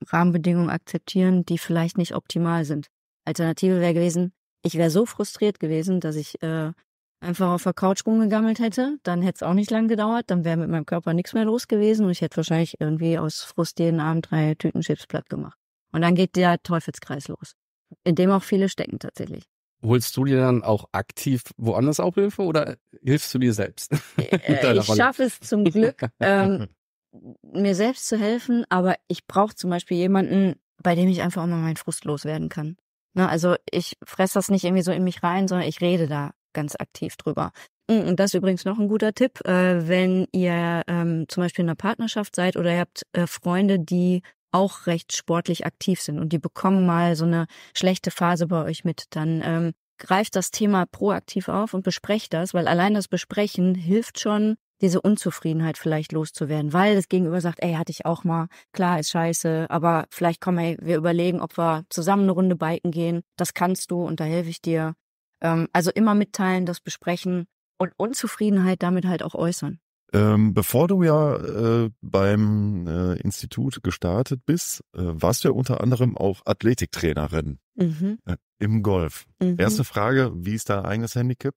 Rahmenbedingungen akzeptieren, die vielleicht nicht optimal sind. Alternative wäre gewesen, ich wäre so frustriert gewesen, dass ich äh, einfach auf der Couch rumgegammelt hätte. Dann hätte es auch nicht lang gedauert, dann wäre mit meinem Körper nichts mehr los gewesen und ich hätte wahrscheinlich irgendwie aus Frust jeden Abend drei Tüten Chips platt gemacht. Und dann geht der Teufelskreis los, in dem auch viele stecken tatsächlich
holst du dir dann auch aktiv woanders auch Hilfe oder hilfst du dir selbst? [laughs]
Äh, ich schaffe es zum Glück, [laughs] ähm,
mir selbst zu helfen, aber ich brauche zum Beispiel jemanden, bei dem ich einfach auch mal meinen Frust loswerden kann. Ne, also ich fresse das nicht irgendwie so in mich rein, sondern ich rede da ganz aktiv drüber. Mm, und das ist übrigens noch ein guter Tipp, äh, wenn ihr ähm, zum Beispiel in einer Partnerschaft seid oder ihr habt äh, Freunde, die auch recht sportlich aktiv sind und die bekommen mal so eine schlechte Phase bei euch mit, dann ähm, greift das Thema proaktiv auf und besprecht das, weil allein das Besprechen hilft schon, diese Unzufriedenheit vielleicht loszuwerden, weil das Gegenüber sagt, ey, hatte ich auch mal, klar, ist scheiße, aber vielleicht kommen wir, wir überlegen, ob wir zusammen eine Runde biken gehen, das kannst du und da helfe ich dir. Ähm, also immer mitteilen, das besprechen und Unzufriedenheit damit halt auch äußern.
Ähm, bevor du ja äh, beim äh, Institut gestartet bist, äh, warst du ja unter anderem auch Athletiktrainerin mhm. Äh, im Golf. Mhm. Erste Frage, wie ist dein eigenes Handicap?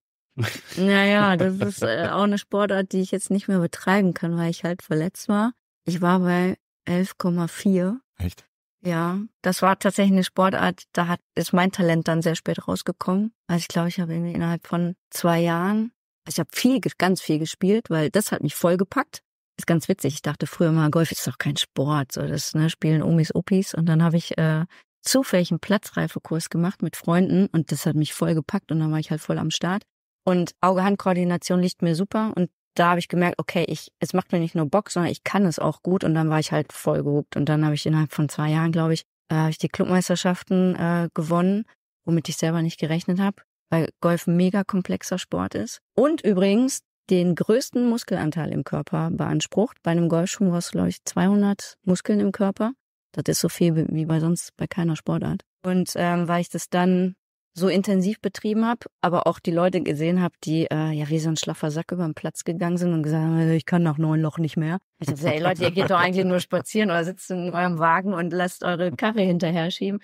Naja, [laughs] das ist äh, auch eine Sportart, die ich jetzt nicht mehr betreiben kann, weil ich halt verletzt war. Ich war bei 11,4. Echt? Ja, das war tatsächlich eine Sportart, da hat, ist mein Talent dann sehr spät rausgekommen. Also ich glaube, ich habe irgendwie innerhalb von zwei Jahren ich habe viel, ganz viel gespielt, weil das hat mich vollgepackt. Ist ganz witzig. Ich dachte früher mal, Golf ist doch kein Sport. So, das ne, spielen Omis, Opis. Und dann habe ich äh, zufällig einen Platzreifekurs gemacht mit Freunden und das hat mich vollgepackt und dann war ich halt voll am Start. Und Auge-Hand-Koordination liegt mir super und da habe ich gemerkt, okay, ich, es macht mir nicht nur Bock, sondern ich kann es auch gut und dann war ich halt voll gehuckt und dann habe ich innerhalb von zwei Jahren, glaube ich, äh, habe ich die Clubmeisterschaften äh, gewonnen, womit ich selber nicht gerechnet habe weil Golf ein mega komplexer Sport ist. Und übrigens den größten Muskelanteil im Körper beansprucht. Bei einem Golfschwung hast du, glaube ich, 200 Muskeln im Körper. Das ist so viel wie bei sonst bei keiner Sportart. Und ähm, weil ich das dann so intensiv betrieben habe, aber auch die Leute gesehen habe, die äh, ja wie so ein schlaffer Sack über den Platz gegangen sind und gesagt haben, äh, ich kann nach neun Loch nicht mehr. Ich dachte, ey Leute, ihr geht doch eigentlich nur spazieren oder sitzt in eurem Wagen und lasst eure Karre hinterher schieben.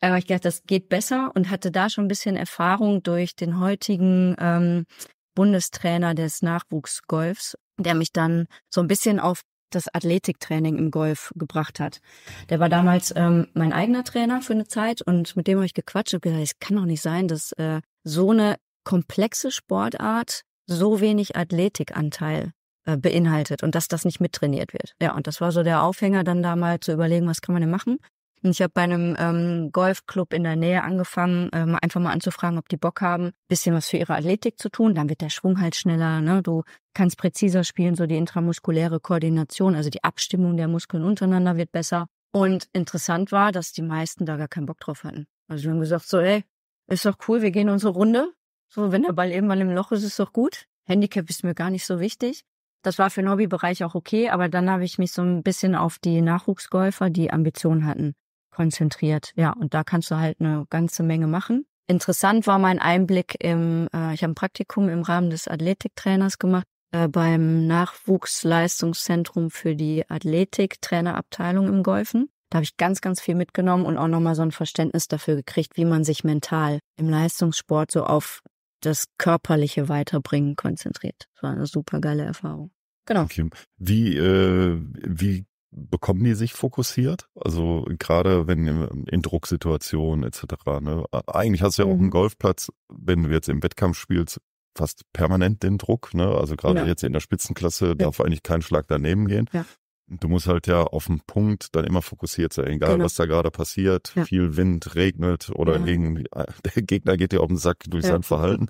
Äh, aber ich dachte, das geht besser und hatte da schon ein bisschen Erfahrung durch den heutigen ähm, Bundestrainer des Nachwuchsgolfs, der mich dann so ein bisschen auf das Athletiktraining im Golf gebracht hat. Der war damals ähm, mein eigener Trainer für eine Zeit und mit dem habe ich gequatscht und gesagt, es kann doch nicht sein, dass äh, so eine komplexe Sportart so wenig Athletikanteil äh, beinhaltet und dass das nicht mittrainiert wird. Ja, und das war so der Aufhänger, dann da mal zu überlegen, was kann man denn machen. Und ich habe bei einem ähm, Golfclub in der Nähe angefangen, ähm, einfach mal anzufragen, ob die Bock haben, bisschen was für ihre Athletik zu tun. Dann wird der Schwung halt schneller, ne? Du kannst präziser spielen, so die intramuskuläre Koordination, also die Abstimmung der Muskeln untereinander wird besser. Und interessant war, dass die meisten da gar keinen Bock drauf hatten. Also wir haben gesagt, so, ey, ist doch cool, wir gehen unsere Runde. So, wenn der Ball irgendwann im Loch ist, ist doch gut. Handicap ist mir gar nicht so wichtig. Das war für den Hobbybereich auch okay, aber dann habe ich mich so ein bisschen auf die Nachwuchsgolfer, die Ambitionen hatten, konzentriert. Ja, und da kannst du halt eine ganze Menge machen. Interessant war mein Einblick im, äh, ich habe ein Praktikum im Rahmen des Athletiktrainers gemacht äh, beim Nachwuchsleistungszentrum für die Athletiktrainerabteilung im Golfen. Da habe ich ganz, ganz viel mitgenommen und auch nochmal so ein Verständnis dafür gekriegt, wie man sich mental im Leistungssport so auf das körperliche Weiterbringen konzentriert. Das war eine super geile Erfahrung.
Genau. Okay. Wie, äh, wie bekommen die sich fokussiert? Also gerade wenn äh, in Drucksituationen etc. Ne? Eigentlich hast du ja mhm. auch einen Golfplatz, wenn du jetzt im Wettkampf spielst, fast permanent den Druck. Ne? Also gerade ja. jetzt in der Spitzenklasse ja. darf eigentlich kein Schlag daneben gehen. Ja. Du musst halt ja auf den Punkt dann immer fokussiert sein, egal genau. was da gerade passiert. Viel Wind, regnet oder gegen, [laughs] der Gegner geht dir auf den Sack durch sein Verhalten.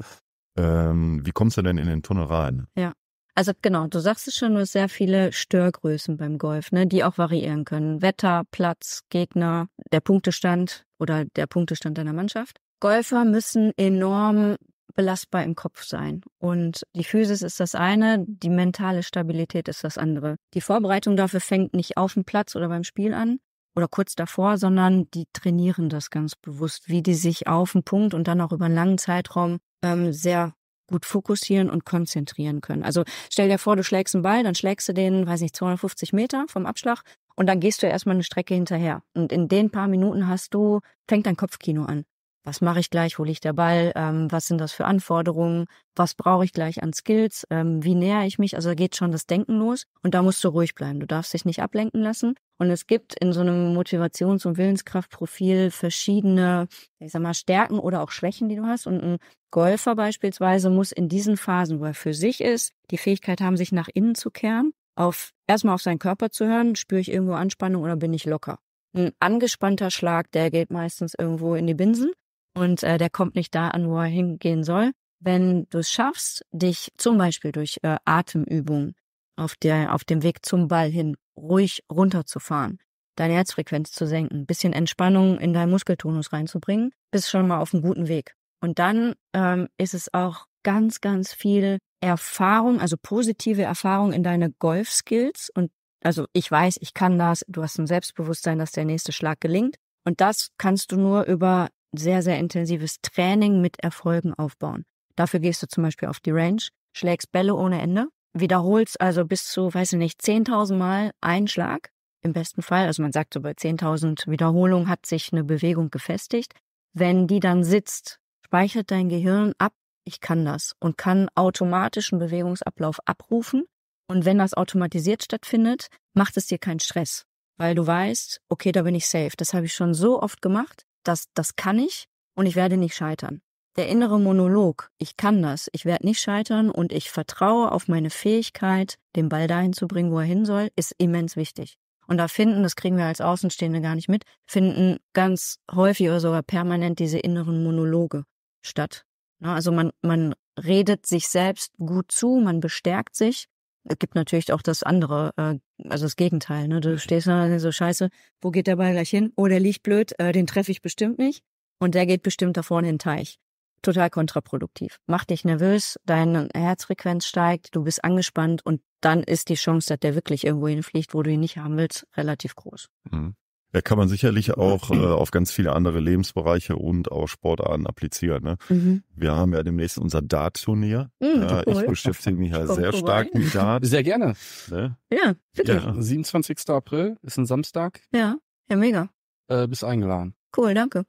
Ähm, wie kommst du denn in den Tunnel rein?
Ja. Also genau, du sagst es schon, nur sehr viele Störgrößen beim Golf, ne, die auch variieren können. Wetter, Platz, Gegner, der Punktestand oder der Punktestand deiner Mannschaft. Golfer müssen enorm belastbar im Kopf sein. Und die Physis ist das eine, die mentale Stabilität ist das andere. Die Vorbereitung dafür fängt nicht auf dem Platz oder beim Spiel an oder kurz davor, sondern die trainieren das ganz bewusst, wie die sich auf den Punkt und dann auch über einen langen Zeitraum ähm, sehr gut fokussieren und konzentrieren können. Also stell dir vor, du schlägst einen Ball, dann schlägst du den, weiß nicht, 250 Meter vom Abschlag und dann gehst du erstmal eine Strecke hinterher. Und in den paar Minuten hast du, fängt dein Kopfkino an was mache ich gleich, wo liegt der Ball, ähm, was sind das für Anforderungen, was brauche ich gleich an Skills, ähm, wie näher ich mich, also da geht schon das Denken los und da musst du ruhig bleiben, du darfst dich nicht ablenken lassen und es gibt in so einem Motivations- und Willenskraftprofil verschiedene, ich sag mal, Stärken oder auch Schwächen, die du hast und ein Golfer beispielsweise muss in diesen Phasen, wo er für sich ist, die Fähigkeit haben, sich nach innen zu kehren, auf erstmal auf seinen Körper zu hören, spüre ich irgendwo Anspannung oder bin ich locker. Ein angespannter Schlag, der geht meistens irgendwo in die Binsen und äh, der kommt nicht da an, wo er hingehen soll. Wenn du es schaffst, dich zum Beispiel durch äh, Atemübungen auf, der, auf dem Weg zum Ball hin ruhig runterzufahren, deine Herzfrequenz zu senken, bisschen Entspannung in deinen Muskeltonus reinzubringen, bist schon mal auf einem guten Weg. Und dann ähm, ist es auch ganz, ganz viel Erfahrung, also positive Erfahrung in deine Golfskills. Und also ich weiß, ich kann das, du hast ein Selbstbewusstsein, dass der nächste Schlag gelingt. Und das kannst du nur über sehr, sehr intensives Training mit Erfolgen aufbauen. Dafür gehst du zum Beispiel auf die Range, schlägst Bälle ohne Ende, wiederholst also bis zu, weiß ich nicht, 10.000 Mal einen Schlag. Im besten Fall, also man sagt so bei 10.000 Wiederholungen hat sich eine Bewegung gefestigt. Wenn die dann sitzt, speichert dein Gehirn ab, ich kann das und kann automatischen Bewegungsablauf abrufen. Und wenn das automatisiert stattfindet, macht es dir keinen Stress, weil du weißt, okay, da bin ich safe. Das habe ich schon so oft gemacht das, das kann ich und ich werde nicht scheitern. Der innere Monolog, ich kann das, ich werde nicht scheitern und ich vertraue auf meine Fähigkeit, den Ball dahin zu bringen, wo er hin soll, ist immens wichtig. Und da finden, das kriegen wir als Außenstehende gar nicht mit, finden ganz häufig oder sogar permanent diese inneren Monologe statt. Ne, also man, man redet sich selbst gut zu, man bestärkt sich es gibt natürlich auch das andere, äh, also das Gegenteil. Ne? Du stehst da so scheiße, wo geht der Ball gleich hin? Oh, der liegt blöd, äh, den treffe ich bestimmt nicht. Und der geht bestimmt da vorne in den Teich. Total kontraproduktiv. Macht dich nervös, deine Herzfrequenz steigt, du bist angespannt und dann ist die Chance, dass der wirklich irgendwo hinfliegt, wo du ihn nicht haben willst, relativ groß.
Mhm. Ja, kann man sicherlich auch äh, auf ganz viele andere Lebensbereiche und auch Sportarten applizieren. Ne? Mhm. Wir haben ja demnächst unser Dart-Turnier. Mhm, äh, ich beschäftige mich ja sehr stark mit Dart. Sehr gerne. Ne?
Ja, bitte. Ja.
27. April ist ein Samstag.
Ja, ja, mega.
Äh, bist eingeladen.
Cool, danke.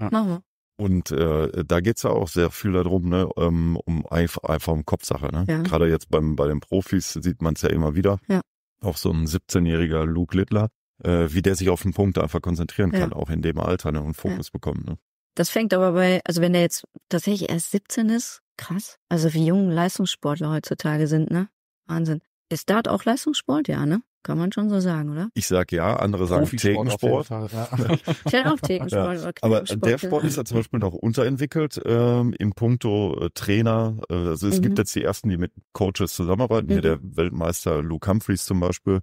Ja. Machen wir.
Und äh, da geht's ja auch sehr viel darum, ne, ähm, um einfach, einfach um Kopfsache. Ne? Ja. Gerade jetzt beim, bei den Profis sieht man es ja immer wieder. Ja. Auch so ein 17-jähriger Luke Littler, äh, wie der sich auf den Punkt einfach konzentrieren kann, ja. auch in dem Alter ne, und Fokus ja. bekommt. Ne?
Das fängt aber bei, also wenn der jetzt tatsächlich erst 17 ist, krass. Also wie jung Leistungssportler heutzutage sind, ne? Wahnsinn. Ist Dart auch Leistungssport? Ja, ne? Kann man schon so sagen, oder?
Ich sag ja, andere sagen Thekensport. Fall, ja.
[laughs] ich sage auch Thekensport. Ja. Aber der Sport ist
ja zum Beispiel noch unterentwickelt ähm, im Punkto äh, Trainer. Äh, also es mhm. gibt jetzt die ersten, die mit Coaches zusammenarbeiten. Mhm. Hier der Weltmeister Luke Humphreys zum Beispiel,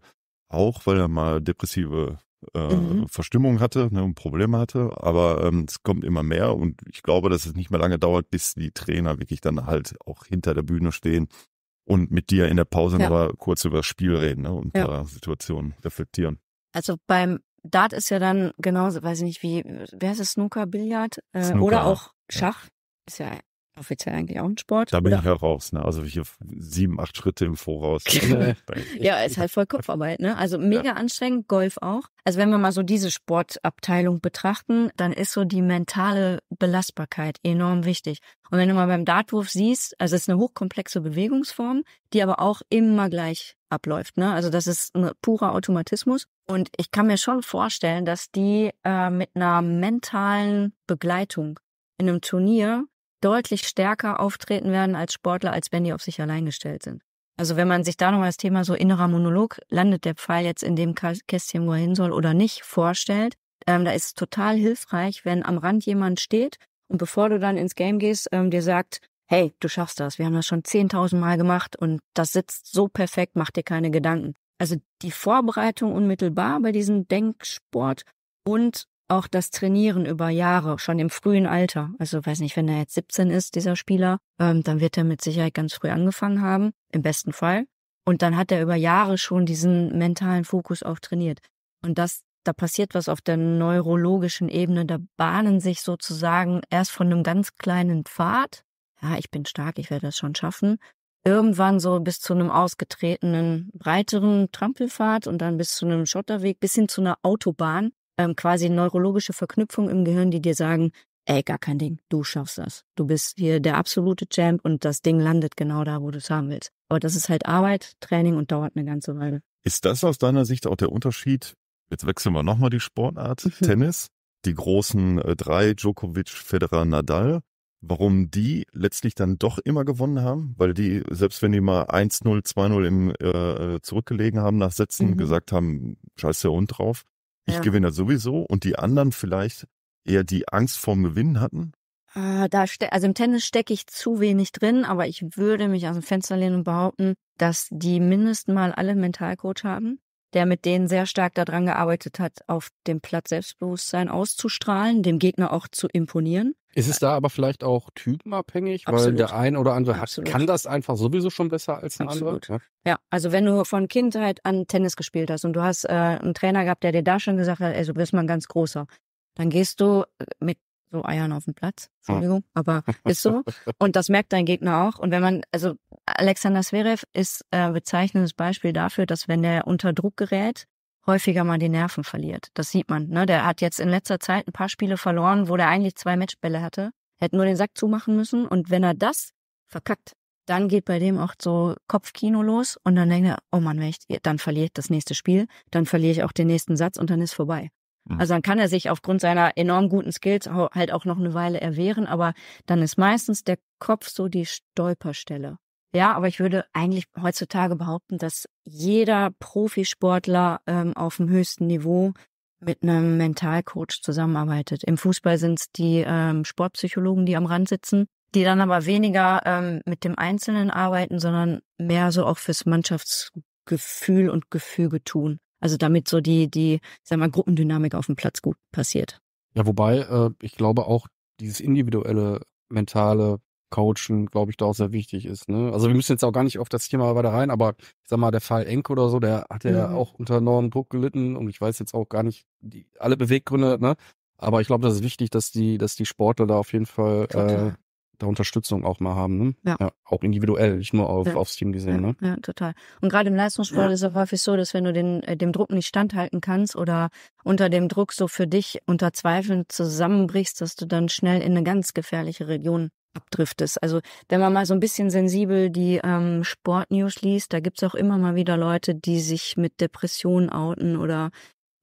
auch, weil er mal depressive äh, mhm. Verstimmung hatte ne, und Probleme hatte. Aber ähm, es kommt immer mehr und ich glaube, dass es nicht mehr lange dauert, bis die Trainer wirklich dann halt auch hinter der Bühne stehen und mit dir in der Pause ja. mal kurz über das Spiel reden ne, und ja. Äh, Situationen reflektieren.
Also beim Dart ist ja dann genauso, weiß ich nicht, wie, wer ist es, Snooker, Billard äh, Snooker, oder auch Schach. Ja. Ist ja offiziell eigentlich auch ein Sport. Da bin oder? ich
heraus, halt ne? Also hier sieben, acht Schritte im Voraus. [laughs]
ja, ist halt voll Kopfarbeit, ne? Also mega ja. anstrengend, Golf auch. Also wenn wir mal so diese Sportabteilung betrachten, dann ist so die mentale Belastbarkeit enorm wichtig. Und wenn du mal beim Dartwurf siehst, also es ist eine hochkomplexe Bewegungsform, die aber auch immer gleich abläuft, ne? Also das ist ein purer Automatismus. Und ich kann mir schon vorstellen, dass die äh, mit einer mentalen Begleitung in einem Turnier deutlich stärker auftreten werden als Sportler, als wenn die auf sich allein gestellt sind. Also wenn man sich da nochmal das Thema so innerer Monolog, landet der Pfeil jetzt in dem Kästchen, wo er hin soll oder nicht, vorstellt, ähm, da ist es total hilfreich, wenn am Rand jemand steht und bevor du dann ins Game gehst, ähm, dir sagt, hey, du schaffst das, wir haben das schon 10.000 Mal gemacht und das sitzt so perfekt, mach dir keine Gedanken. Also die Vorbereitung unmittelbar bei diesem Denksport und auch das Trainieren über Jahre, schon im frühen Alter, also weiß nicht, wenn er jetzt 17 ist, dieser Spieler, ähm, dann wird er mit Sicherheit ganz früh angefangen haben, im besten Fall. Und dann hat er über Jahre schon diesen mentalen Fokus auch trainiert. Und das, da passiert was auf der neurologischen Ebene, da bahnen sich sozusagen erst von einem ganz kleinen Pfad, ja, ich bin stark, ich werde das schon schaffen, irgendwann so bis zu einem ausgetretenen, breiteren Trampelpfad und dann bis zu einem Schotterweg, bis hin zu einer Autobahn, ähm, quasi neurologische Verknüpfungen im Gehirn, die dir sagen, ey, gar kein Ding, du schaffst das. Du bist hier der absolute Champ und das Ding landet genau da, wo du es haben willst. Aber das ist halt Arbeit, Training und dauert eine ganze Weile.
Ist das aus deiner Sicht auch der Unterschied? Jetzt wechseln wir nochmal die Sportart, mhm. Tennis. Die großen äh, drei, Djokovic, Federer, Nadal. Warum die letztlich dann doch immer gewonnen haben? Weil die, selbst wenn die mal 1-0, 2-0 im, äh, äh, zurückgelegen haben nach Sätzen, mhm. gesagt haben, scheiß der Hund drauf. Ich ja. gewinne sowieso und die anderen vielleicht eher die Angst vorm Gewinnen hatten?
Ah, da ste also im Tennis stecke ich zu wenig drin, aber ich würde mich aus dem Fenster lehnen und behaupten, dass die mindestens mal alle Mentalcoach haben, der mit denen sehr stark daran gearbeitet hat, auf dem Platz Selbstbewusstsein auszustrahlen, dem Gegner auch zu imponieren
ist es da aber vielleicht auch typenabhängig, Absolut. weil der ein oder andere hat, kann das einfach sowieso schon besser als ein anderer? Ja?
ja, also wenn du von Kindheit an Tennis gespielt hast und du hast äh, einen Trainer gehabt, der dir da schon gesagt hat, ey, du wirst mal ein ganz großer, dann gehst du äh, mit so Eiern auf den Platz. Hm. Entschuldigung, ah. aber [laughs] ist so. Und das merkt dein Gegner auch. Und wenn man, also Alexander Zverev ist äh, bezeichnendes Beispiel dafür, dass wenn der unter Druck gerät, häufiger mal die Nerven verliert. Das sieht man. Ne? Der hat jetzt in letzter Zeit ein paar Spiele verloren, wo der eigentlich zwei Matchbälle hatte. Hätte nur den Sack zumachen müssen. Und wenn er das verkackt, dann geht bei dem auch so Kopfkino los und dann denkt er, oh Mann, wenn ich, dann verliere ich das nächste Spiel, dann verliere ich auch den nächsten Satz und dann ist vorbei. Hm. Also dann kann er sich aufgrund seiner enorm guten Skills halt auch noch eine Weile erwehren, aber dann ist meistens der Kopf so die Stolperstelle. Ja, aber ich würde eigentlich heutzutage behaupten, dass jeder Profisportler ähm, auf dem höchsten Niveau mit einem Mentalcoach zusammenarbeitet. Im Fußball sind es die ähm, Sportpsychologen, die am Rand sitzen, die dann aber weniger ähm, mit dem Einzelnen arbeiten, sondern mehr so auch fürs Mannschaftsgefühl und Gefüge tun. Also damit so die, die, sag mal, Gruppendynamik auf dem Platz gut passiert.
Ja, wobei, äh, ich glaube auch, dieses individuelle mentale Coachen, glaube ich, da auch sehr wichtig ist. Ne? Also wir müssen jetzt auch gar nicht auf das Thema weiter rein, aber ich sag mal, der Fall Enk oder so, der hat ja, auch unter enormen Druck gelitten und ich weiß jetzt auch gar nicht die, alle Beweggründe, ne? Aber ich glaube, das ist wichtig, dass die, dass die Sportler da auf jeden Fall äh, da Unterstützung auch mal haben. Ne? Ja. ja auch individuell, nicht nur auf, ja. aufs Team gesehen. Ja, ne?
ja total. Und gerade im Leistungssport ist es häufig so, dass wenn du den, äh, dem Druck nicht standhalten kannst oder unter dem Druck so für dich unter Zweifeln zusammenbrichst, dass du dann schnell in eine ganz gefährliche Region abdriftest. Also wenn man mal so ein bisschen sensibel die ähm, Sportnews liest, da gibt's auch immer mal wieder Leute, die sich mit Depressionen outen oder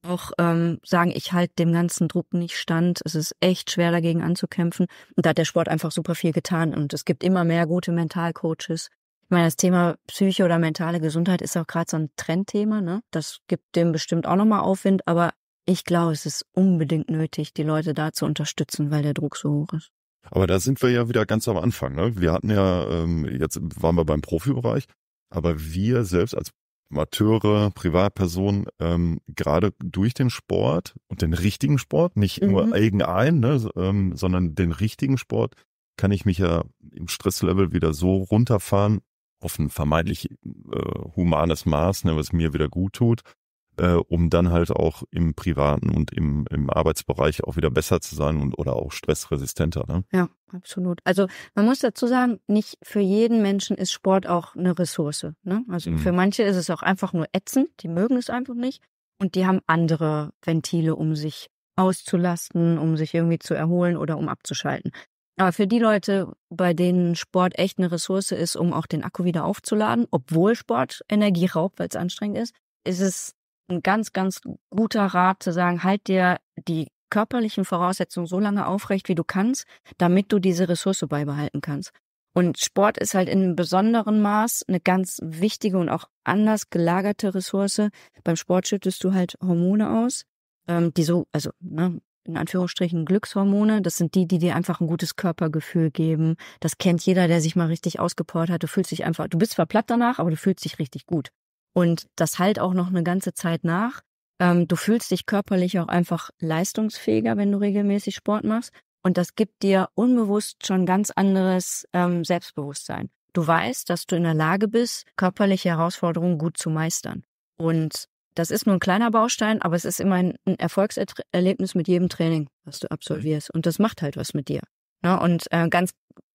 auch ähm, sagen, ich halte dem ganzen Druck nicht stand. Es ist echt schwer dagegen anzukämpfen. Und da hat der Sport einfach super viel getan. Und es gibt immer mehr gute Mentalcoaches. Ich meine, das Thema Psyche oder mentale Gesundheit ist auch gerade so ein Trendthema. Ne? Das gibt dem bestimmt auch nochmal Aufwind. Aber ich glaube, es ist unbedingt nötig, die Leute da zu unterstützen, weil der Druck so hoch ist.
Aber da sind wir ja wieder ganz am Anfang. Ne? Wir hatten ja, ähm, jetzt waren wir beim Profibereich, aber wir selbst als Amateure, Privatpersonen, ähm, gerade durch den Sport und den richtigen Sport, nicht mhm. nur irgendeinen, ne, ähm, sondern den richtigen Sport, kann ich mich ja im Stresslevel wieder so runterfahren auf ein vermeintlich äh, humanes Maß, ne, was mir wieder gut tut, äh, um dann halt auch im privaten und im, im Arbeitsbereich auch wieder besser zu sein und oder auch stressresistenter. Ne?
Ja, absolut. Also man muss dazu sagen, nicht für jeden Menschen ist Sport auch eine Ressource. Ne? Also mhm. für manche ist es auch einfach nur ätzend, die mögen es einfach nicht und die haben andere Ventile, um sich auszulasten, um sich irgendwie zu erholen oder um abzuschalten. Aber für die Leute, bei denen Sport echt eine Ressource ist, um auch den Akku wieder aufzuladen, obwohl Sport Energie raubt, weil es anstrengend ist, ist es ein ganz, ganz guter Rat zu sagen, halt dir die körperlichen Voraussetzungen so lange aufrecht, wie du kannst, damit du diese Ressource beibehalten kannst. Und Sport ist halt in einem besonderen Maß eine ganz wichtige und auch anders gelagerte Ressource. Beim Sport schüttest du halt Hormone aus, ähm, die so, also ne, in Anführungsstrichen Glückshormone. Das sind die, die dir einfach ein gutes Körpergefühl geben. Das kennt jeder, der sich mal richtig ausgepowert hat. Du fühlst dich einfach, du bist zwar platt danach, aber du fühlst dich richtig gut. Und das halt auch noch eine ganze Zeit nach. Ähm, du fühlst dich körperlich auch einfach leistungsfähiger, wenn du regelmäßig Sport machst. Und das gibt dir unbewusst schon ganz anderes ähm, Selbstbewusstsein. Du weißt, dass du in der Lage bist, körperliche Herausforderungen gut zu meistern. Und das ist nur ein kleiner Baustein, aber es ist immer ein, Erfolgserlebnis mit jedem Training, was du absolvierst. Und das macht halt was mit dir. Ja, ne? und äh, ganz,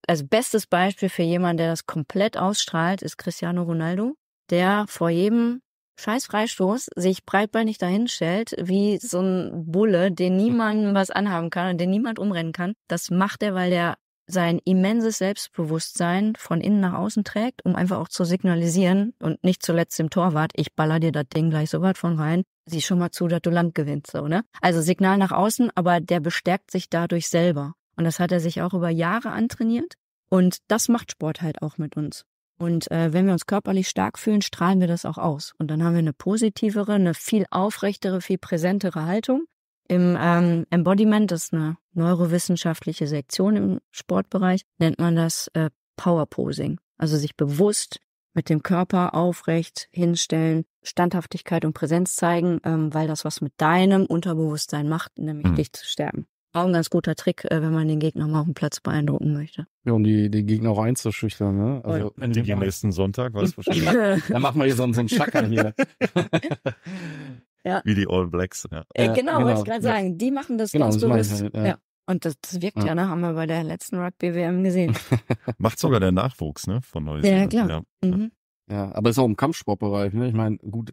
also bestes Beispiel für jemanden, der das komplett ausstrahlt, ist Cristiano Ronaldo der vor jedem scheiß Freistoß sich breitbeinig dahinstellt, wie so ein Bulle, den hm. niemand was anhaben kann und den niemand umrennen kann. Das macht er, weil der sein immenses Selbstbewusstsein von innen nach außen trägt, um einfach auch zu signalisieren und nicht zuletzt dem Torwart, ich baller dir das Ding gleich so weit von rein, sieh schon mal zu, dass du Land gewinnst, so, ne? Also Signal nach außen, aber der bestärkt sich dadurch selber. Und das hat er sich auch über Jahre antrainiert. Und das macht Sport halt auch mit uns. Und äh, wenn wir uns körperlich stark fühlen, strahlen wir das auch aus. Und dann haben wir eine positivere, eine viel aufrechtere, viel präsentere Haltung. Im ähm, Embodiment, das ist eine neurowissenschaftliche Sektion im Sportbereich, nennt man das äh, Power Posing. Also sich bewusst mit dem Körper aufrecht hinstellen, Standhaftigkeit und Präsenz zeigen, ähm, weil das was mit deinem Unterbewusstsein macht, nämlich mhm. dich zu stärken. Auch ein ganz guter Trick, äh, wenn man den Gegner mal auf dem Platz beeindrucken möchte.
Ja, um die, den Gegner auch einzuschüchtern, ne? Also an dem nächsten Sonntag,
weißt wahrscheinlich. [laughs] Dann machen wir hier so einen Schacker hier. ja. Wie die All Blacks. Ja. Äh, genau, genau, wollte genau. ich gerade sagen.
Die machen das genau, ganz das bewusst. Halt, ja. ja. Und das, das wirkt ja. ne? Haben wir bei der letzten Rugby-WM gesehen.
[laughs] Macht sogar der Nachwuchs, ne? Von Neues. Ja, klar. Mhm. Ja, aber ist auch im
Kampfsportbereich, ne? Ich meine, gut,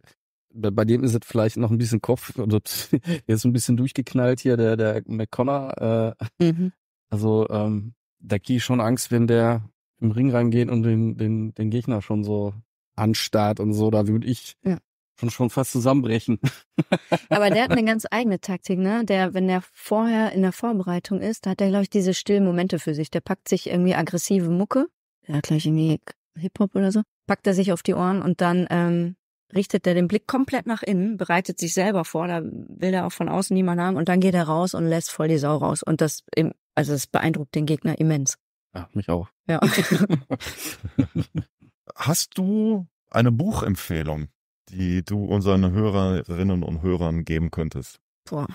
bei, bei dem ist es vielleicht noch ein bisschen Kopf, also, der [laughs] ist ein bisschen durchgeknallt hier, der, der McConnor. Äh, mhm. Also ähm, da kriege ich schon Angst, wenn der im Ring reingeht und den, den, den Gegner schon so anstarrt und so, da würde ich ja. schon, schon fast zusammenbrechen. [laughs]
Aber der hat eine ganz eigene Taktik, ne? Der, wenn der vorher in der Vorbereitung ist, da hat er, glaube ich, diese stillen Momente für sich. Der packt sich irgendwie aggressive Mucke. Der hat gleich irgendwie Hip-Hop oder so. Packt er sich auf die Ohren und dann ähm, richtet er den Blick komplett nach innen, bereitet sich selber vor, da will er auch von außen niemand haben und dann geht er raus und lässt voll die Sau raus. Und das, also das beeindruckt den Gegner immens. Ja, mich auch. Ja.
[laughs] Hast du eine Buchempfehlung, die du unseren Hörerinnen und Hörern geben könntest?
Boah.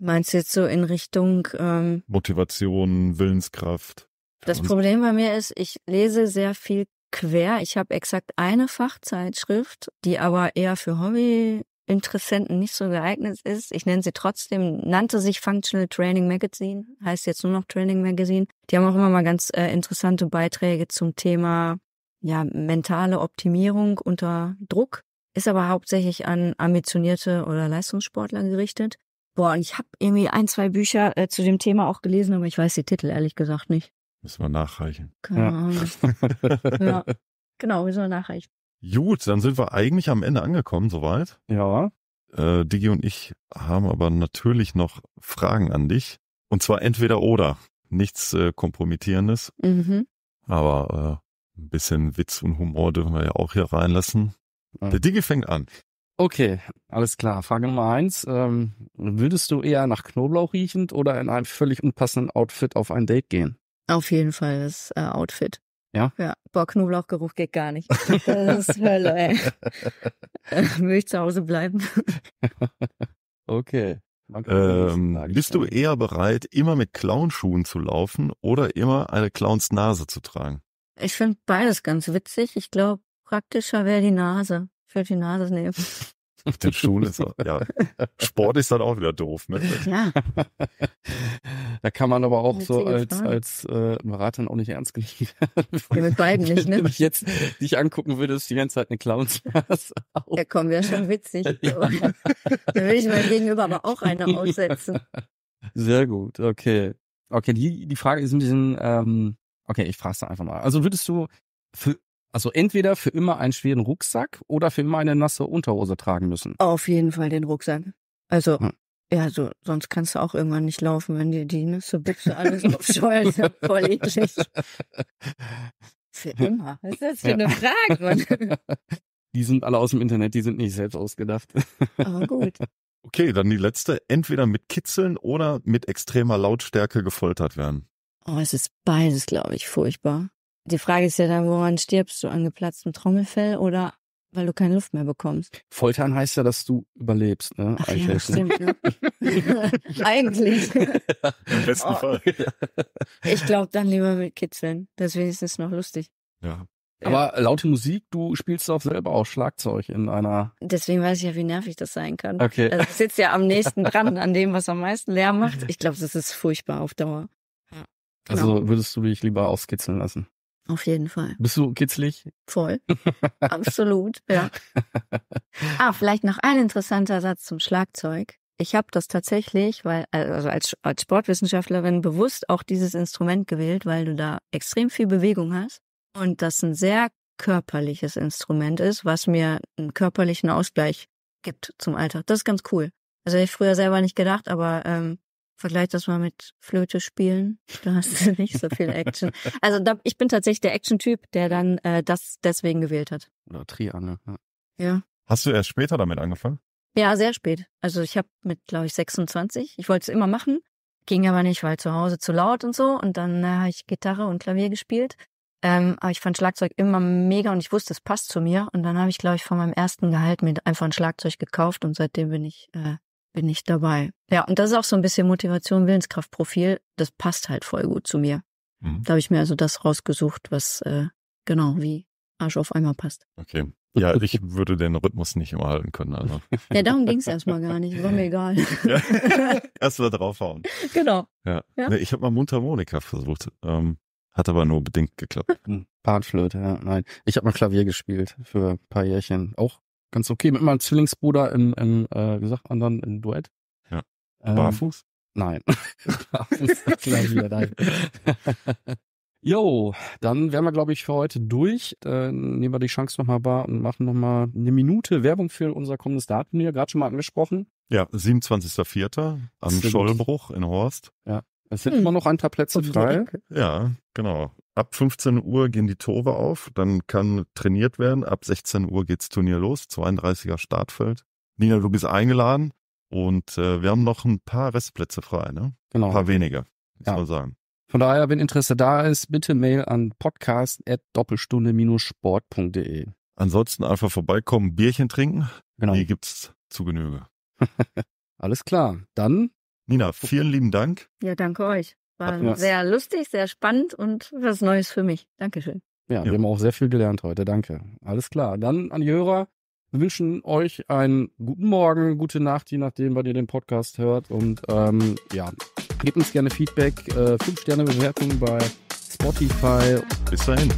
Meinst du jetzt so in Richtung ähm,
Motivation, Willenskraft?
Das Problem bei mir ist, ich lese sehr viel quer. Ich habe exakt eine Fachzeitschrift, die aber eher für Hobbyinteressenten nicht so geeignet ist. Ich nenne sie trotzdem, nannte sich Functional Training Magazine, heißt jetzt nur noch Training Magazine. Die haben auch immer mal ganz äh, interessante Beiträge zum Thema ja, mentale Optimierung unter Druck, ist aber hauptsächlich an ambitionierte oder Leistungssportler gerichtet. Boah, und ich habe irgendwie ein, zwei Bücher äh, zu dem Thema auch gelesen, aber ich weiß die Titel ehrlich gesagt nicht.
Müssen wir nachreichen. Genau. Ja. [laughs] ja.
Genau, müssen wir nachreichen.
Gut, dann sind wir eigentlich am Ende angekommen, soweit. Ja. Äh, Digi und ich haben aber natürlich noch Fragen an dich. Und zwar entweder oder. Nichts äh, Kompromittierendes. Mhm. Aber äh, ein bisschen Witz und Humor dürfen wir ja auch hier reinlassen. Mhm. Der Digi fängt an.
Okay, alles klar. Frage Nummer eins. Ähm, würdest du eher nach Knoblauch riechend oder in einem völlig unpassenden Outfit auf ein Date gehen?
Auf jeden Fall das äh, Outfit. Ja? Ja. Boah, Knoblauchgeruch geht gar nicht. [laughs] Das ist Hölle, ey. [laughs] Äh, will ich zu Hause bleiben? [laughs]
okay. Ähm, bist du eher bereit, immer mit Clownschuhen zu laufen oder immer eine Clownsnase zu tragen?
Ich finde beides ganz witzig. Ich glaube, praktischer wäre die Nase. Ich würde die Nase nehmen.
Auf [laughs] den Schuhen So. ja. Sport ist dann auch wieder doof,
ne? Ja. [laughs] Da kann man aber auch so als, als äh, Marathon auch nicht ernst genommen werden.
Ja, mit beiden nicht, ne? Wenn ich jetzt
dich angucken würde, ist die ganze Zeit eine Clowns.
[laughs] Ja, komm, wäre schon witzig. Ja. Dann würde ich meinem Gegenüber aber auch eine aussetzen.
Sehr gut, okay. Okay, die, die Frage ist ein bisschen, ähm, okay, ich frage es einfach mal. Also würdest du für also entweder für immer einen schweren Rucksack oder für immer eine nasse Unterhose tragen müssen.
Auf jeden Fall den Rucksack. Also, hm. ja, so, sonst kannst du auch irgendwann nicht laufen, wenn dir die Nüsse Büchse alles [laughs] aufscheuert. Voll eklig. Für immer. Was ist das für ja. eine Frage? [laughs] die
sind
alle aus dem Internet, die sind nicht selbst ausgedacht. Aber gut. Okay, dann die letzte. Entweder mit Kitzeln oder mit extremer Lautstärke gefoltert werden.
Oh, es ist beides, glaube ich, furchtbar. Die Frage ist ja dann, woran stirbst du? An geplatztem Trommelfell oder weil du keine Luft mehr bekommst?
Foltern heißt ja, dass du überlebst, ne? Ach, Eigentlich. Ja, stimmt, ne?
[laughs] Eigentlich. Im besten oh. Fall. Ich glaube dann lieber mit Kitzeln. Das wenigstens noch lustig. Ja. Aber
ja. laute Musik, du spielst doch selber auch Schlagzeug in einer.
Deswegen weiß ich ja, wie nervig das sein kann. Okay. Also ich sitze ja am nächsten [laughs] dran an dem, was am meisten Lärm macht. Ich glaube, das ist furchtbar auf Dauer. Ja. Also, genau.
Also würdest du dich lieber auskitzeln lassen?
Auf jeden Fall.
Bist du kitzlig? Voll.
[laughs] Absolut, ja. [laughs] Ah, vielleicht noch ein interessanter Satz zum Schlagzeug. Ich habe das tatsächlich, weil also als, als Sportwissenschaftlerin bewusst auch dieses Instrument gewählt, weil du da extrem viel Bewegung hast und das ein sehr körperliches Instrument ist, was mir einen körperlichen Ausgleich gibt zum Alltag. Das ist ganz cool. Also ich früher selber nicht gedacht, aber ähm, Vergleich das mal mit Flöte spielen. Da hast du [laughs] nicht so viel Action. Also da, ich bin tatsächlich der Action-Typ, der dann äh, das deswegen gewählt hat.
Oder Triangel. Ja. ja. Hast du erst später damit angefangen?
Ja, sehr spät. Also ich habe mit, glaube ich, 26. Ich wollte es immer machen, ging aber nicht, weil zu Hause zu laut und so. Und dann äh, habe ich Gitarre und Klavier gespielt. Ähm, aber ich fand Schlagzeug immer mega und ich wusste, es passt zu mir. Und dann habe ich, glaube ich, von meinem ersten Gehalt mir einfach ein Schlagzeug gekauft und seitdem bin ich äh, bin ich dabei. Ja, und das ist auch so ein bisschen Motivation, Willenskraft, Profil. Das passt halt voll gut zu mir. Mhm. Da habe ich mir also das rausgesucht, was äh, genau wie Arsch auf einmal passt.
Okay. Ja, [laughs] ich würde den Rhythmus nicht immer halten können. Also.
Ja, darum ging es erstmal gar nicht. War mir egal. Ja.
[laughs] Erstmal draufhauen. Genau. Ja. ja. Ich habe mal Mundharmonika versucht. Ähm, hat aber nur
bedingt geklappt. Bartflöte, hm. ja, nein. Ich habe mal Klavier gespielt für ein paar Jährchen. Auch ganz okay. Mit meinem Zwillingsbruder in, in äh, wie sagt man in Duett. Ja. Ähm, Barfuß? Nein. [laughs] Barfuß gleich wieder nein. [laughs] Jo, dann wären wir, glaube ich, für heute durch. Äh, nehmen wir die Chance nochmal wahr und machen nochmal eine Minute Werbung für unser kommendes Datum hier, gerade schon mal angesprochen.
Ja, 27.04. am Schollbruch in Horst. Ja. Es sind hm. immer noch ein paar Plätze frei. Ja, genau. Ab 15 Uhr gehen die Tore auf, dann kann trainiert werden. Ab 16 Uhr geht's Turnier los, 32er Startfeld. Nina, du bist eingeladen und äh, wir haben noch ein paar Restplätze frei, ne? Genau. Ein paar weniger, muss ja. man sagen.
Von daher, wenn Interesse da ist, bitte Mail an podcast.doppelstunde-sport.de. Ansonsten einfach vorbeikommen,
Bierchen trinken. Genau. Hier gibt's zu Genüge. [laughs] Alles klar. Dann Nina, vielen lieben Dank.
Ja, danke euch. War sehr lustig, sehr spannend und was Neues für mich. Dankeschön.
Ja, ja, wir haben auch sehr viel gelernt heute. Danke. Alles klar. Dann an die Hörer. Wir wünschen euch einen guten Morgen, gute Nacht, je nachdem, wann ihr den Podcast hört. Und ähm, ja, gebt uns gerne Feedback. Äh, 5 Sterne Bewertung bei Spotify.
Bis dahin.